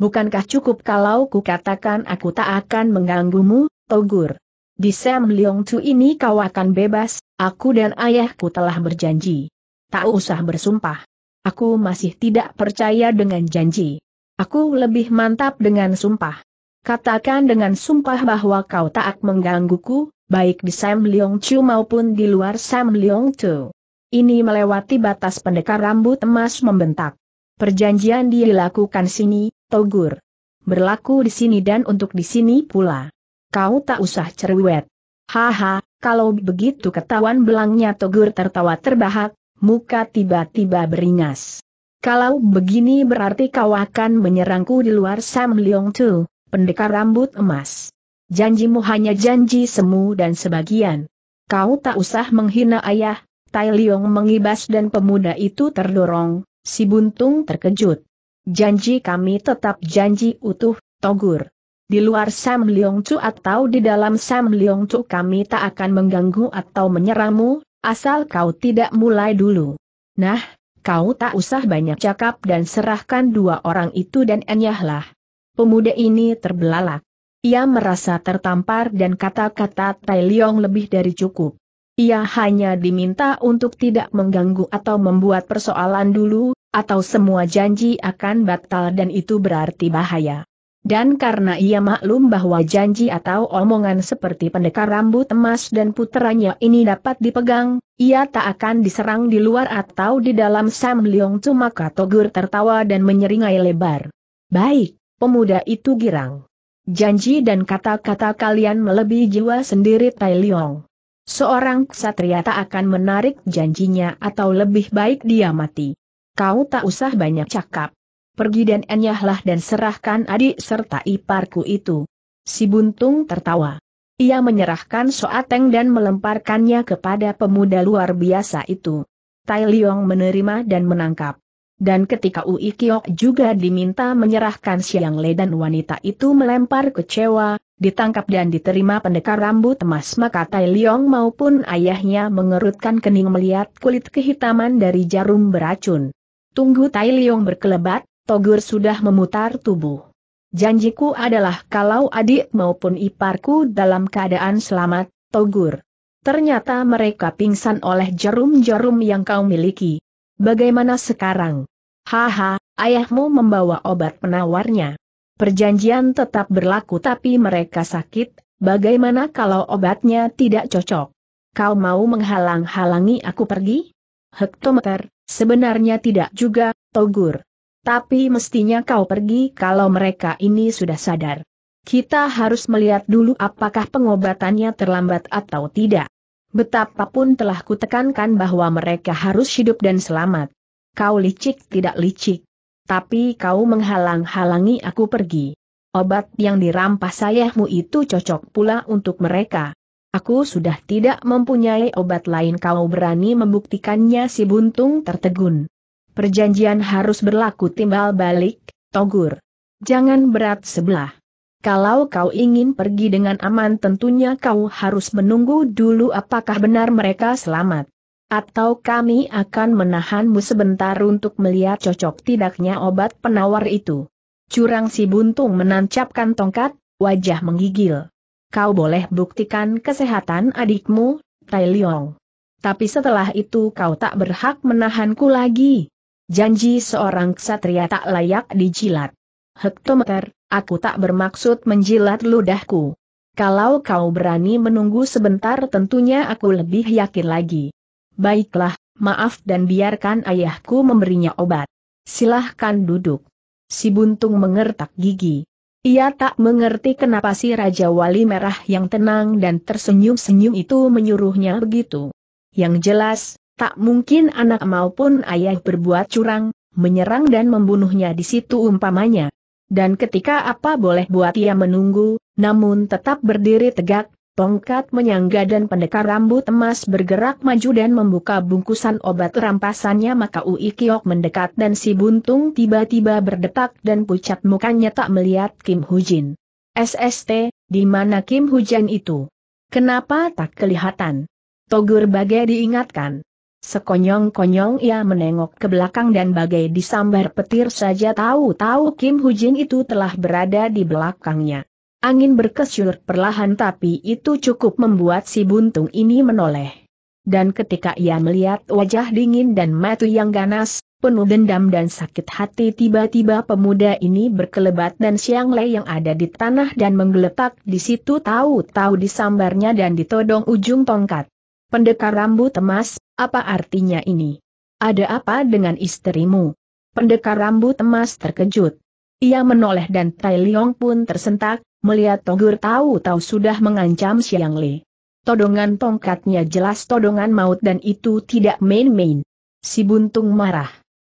Bukankah cukup kalau katakan aku tak akan mengganggumu, Togur? Di Sam Liong Chu ini kau akan bebas, aku dan ayahku telah berjanji. Tak usah bersumpah. Aku masih tidak percaya dengan janji. Aku lebih mantap dengan sumpah. Katakan dengan sumpah bahwa kau tak menggangguku, baik di Sam Leong Chu maupun di luar Sam Leong Chu. Ini melewati batas pendekar rambut emas membentak. Perjanjian dilakukan sini, Togur. Berlaku di sini dan untuk di sini pula. Kau tak usah cerewet. Haha, kalau begitu ketahuan belangnya Togur tertawa terbahak, muka tiba-tiba beringas. Kalau begini berarti kau akan menyerangku di luar Sam Leong Tu, pendekar rambut emas. Janjimu hanya janji semu dan sebagian. Kau tak usah menghina ayah, Tai Liong mengibas dan pemuda itu terdorong, si buntung terkejut. Janji kami tetap janji utuh, Togur. Di luar Sam Leong Chu atau di dalam Sam Leong Chu kami tak akan mengganggu atau menyeramu, asal kau tidak mulai dulu. Nah, kau tak usah banyak cakap dan serahkan dua orang itu dan enyahlah. Pemuda ini terbelalak. Ia merasa tertampar dan kata-kata Tai Leong lebih dari cukup. Ia hanya diminta untuk tidak mengganggu atau membuat persoalan dulu, atau semua janji akan batal dan itu berarti bahaya. Dan karena ia maklum bahwa janji atau omongan seperti pendekar rambut emas dan puteranya ini dapat dipegang, ia tak akan diserang di luar atau di dalam Sam Leong cuma Togur tertawa dan menyeringai lebar. Baik, pemuda itu girang. Janji dan kata-kata kalian melebihi jiwa sendiri Tai Leong. Seorang ksatria tak akan menarik janjinya atau lebih baik dia mati. Kau tak usah banyak cakap. Pergi dan enyahlah dan serahkan adik serta iparku itu. Si Buntung tertawa. Ia menyerahkan Soateng dan melemparkannya kepada pemuda luar biasa itu. Tai Liong menerima dan menangkap. Dan ketika Ui Kiok juga diminta menyerahkan Siang Le dan wanita itu melempar kecewa, ditangkap dan diterima pendekar rambut emas maka Tai Liong maupun ayahnya mengerutkan kening melihat kulit kehitaman dari jarum beracun. Tunggu Tai Liong berkelebat, Togur sudah memutar tubuh. Janjiku adalah kalau adik maupun iparku dalam keadaan selamat, Togur. Ternyata mereka pingsan oleh jarum-jarum yang kau miliki. Bagaimana sekarang? Haha, ayahmu membawa obat penawarnya. Perjanjian tetap berlaku tapi mereka sakit, bagaimana kalau obatnya tidak cocok? Kau mau menghalang-halangi aku pergi? Hektometer, sebenarnya tidak juga, Togur. Tapi mestinya kau pergi kalau mereka ini sudah sadar. Kita harus melihat dulu apakah pengobatannya terlambat atau tidak. Betapapun telah kutekankan bahwa mereka harus hidup dan selamat. Kau licik tidak licik tapi kau menghalang-halangi aku pergi. Obat yang dirampas sayahmu itu cocok pula untuk mereka. Aku sudah tidak mempunyai obat lain kau berani membuktikannya si buntung tertegun. Perjanjian harus berlaku timbal balik, togur. Jangan berat sebelah. Kalau kau ingin pergi dengan aman tentunya kau harus menunggu dulu apakah benar mereka selamat. Atau kami akan menahanmu sebentar untuk melihat cocok tidaknya obat penawar itu. Curang si buntung menancapkan tongkat, wajah menggigil. Kau boleh buktikan kesehatan adikmu, Tai Leong. Tapi setelah itu kau tak berhak menahanku lagi. Janji seorang ksatria tak layak dijilat. Hektometer, aku tak bermaksud menjilat ludahku. Kalau kau berani menunggu sebentar tentunya aku lebih yakin lagi. Baiklah, maaf dan biarkan ayahku memberinya obat. Silahkan duduk. Si Buntung mengertak gigi. Ia tak mengerti kenapa si Raja Wali Merah yang tenang dan tersenyum-senyum itu menyuruhnya begitu. Yang jelas, tak mungkin anak maupun ayah berbuat curang, menyerang dan membunuhnya di situ umpamanya. Dan ketika apa boleh buat ia menunggu, namun tetap berdiri tegak, Tongkat menyangga dan pendekar rambut emas bergerak maju dan membuka bungkusan obat rampasannya maka Ui Kiok mendekat dan si buntung tiba-tiba berdetak dan pucat mukanya tak melihat Kim Hujin. SST, di mana Kim Hujan itu? Kenapa tak kelihatan? Togur bagai diingatkan. Sekonyong-konyong ia menengok ke belakang dan bagai disambar petir saja tahu-tahu Kim Hujin itu telah berada di belakangnya. Angin berkesyur perlahan tapi itu cukup membuat si buntung ini menoleh. Dan ketika ia melihat wajah dingin dan mati yang ganas, penuh dendam dan sakit hati tiba-tiba pemuda ini berkelebat dan siang le yang ada di tanah dan menggeletak di situ tahu-tahu disambarnya dan ditodong ujung tongkat. Pendekar rambut emas, apa artinya ini? Ada apa dengan istrimu? Pendekar rambut emas terkejut. Ia menoleh dan Tai Leong pun tersentak, melihat Togur tahu-tahu sudah mengancam Siang Le. Todongan tongkatnya jelas todongan maut dan itu tidak main-main. Si Buntung marah.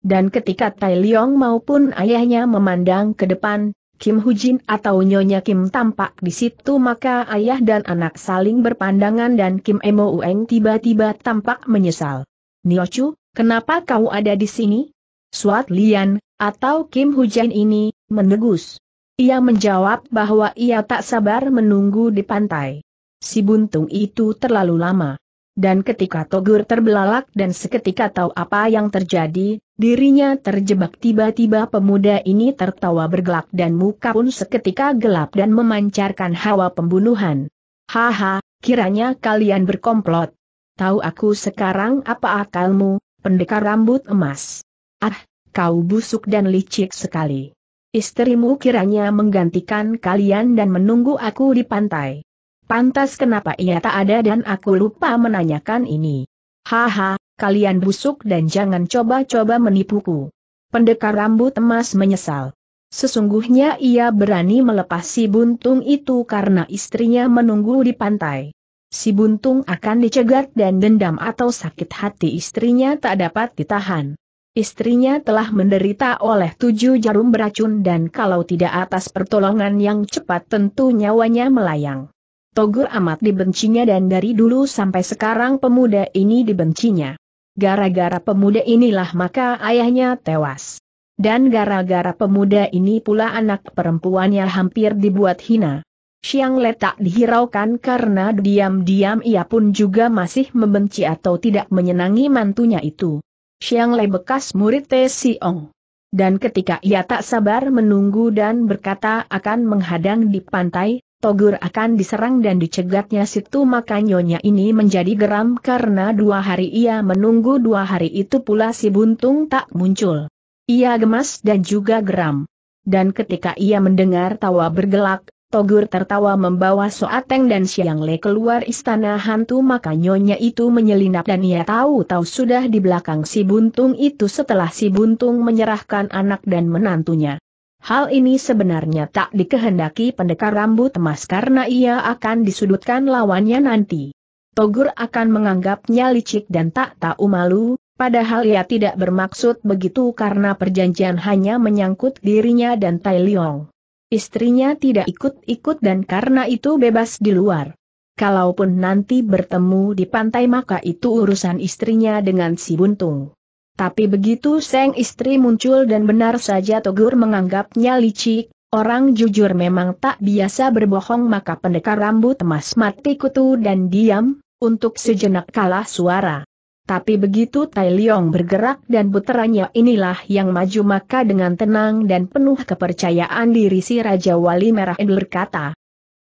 Dan ketika Tai Liong maupun ayahnya memandang ke depan, Kim Hujin atau Nyonya Kim tampak di situ maka ayah dan anak saling berpandangan dan Kim Emo Ueng tiba-tiba tampak menyesal. Niochu, kenapa kau ada di sini? Suat Lian, atau Kim Hujin ini, menegus. Ia menjawab bahwa ia tak sabar menunggu di pantai. Si buntung itu terlalu lama. Dan ketika Togur terbelalak dan seketika tahu apa yang terjadi, dirinya terjebak tiba-tiba pemuda ini tertawa bergelak dan muka pun seketika gelap dan memancarkan hawa pembunuhan. Haha, kiranya kalian berkomplot. Tahu aku sekarang apa akalmu, pendekar rambut emas. Ah, kau busuk dan licik sekali. Istrimu kiranya menggantikan kalian dan menunggu aku di pantai. Pantas kenapa ia tak ada dan aku lupa menanyakan ini. Haha, kalian busuk dan jangan coba-coba menipuku. Pendekar rambut emas menyesal. Sesungguhnya ia berani melepas si buntung itu karena istrinya menunggu di pantai. Si buntung akan dicegat dan dendam atau sakit hati istrinya tak dapat ditahan. Istrinya telah menderita oleh tujuh jarum beracun dan kalau tidak atas pertolongan yang cepat tentu nyawanya melayang. Togur amat dibencinya dan dari dulu sampai sekarang pemuda ini dibencinya. Gara-gara pemuda inilah maka ayahnya tewas. Dan gara-gara pemuda ini pula anak perempuannya hampir dibuat hina. Siang letak dihiraukan karena diam-diam ia pun juga masih membenci atau tidak menyenangi mantunya itu. Xiang Lei bekas murid Te Siong. Dan ketika ia tak sabar menunggu dan berkata akan menghadang di pantai, Togur akan diserang dan dicegatnya situ maka nyonya ini menjadi geram karena dua hari ia menunggu dua hari itu pula si buntung tak muncul. Ia gemas dan juga geram. Dan ketika ia mendengar tawa bergelak, Togur tertawa membawa Soateng dan Siang Le keluar istana hantu maka nyonya itu menyelinap dan ia tahu-tahu sudah di belakang si buntung itu setelah si buntung menyerahkan anak dan menantunya. Hal ini sebenarnya tak dikehendaki pendekar rambut emas karena ia akan disudutkan lawannya nanti. Togur akan menganggapnya licik dan tak tahu malu, padahal ia tidak bermaksud begitu karena perjanjian hanya menyangkut dirinya dan Tai Leong. Istrinya tidak ikut-ikut dan karena itu bebas di luar. Kalaupun nanti bertemu di pantai maka itu urusan istrinya dengan si Buntung. Tapi begitu Seng istri muncul dan benar saja Togur menganggapnya licik, orang jujur memang tak biasa berbohong maka pendekar rambut emas mati kutu dan diam, untuk sejenak kalah suara. Tapi begitu Tai Leong bergerak dan puteranya inilah yang maju maka dengan tenang dan penuh kepercayaan diri si Raja Wali Merah berkata,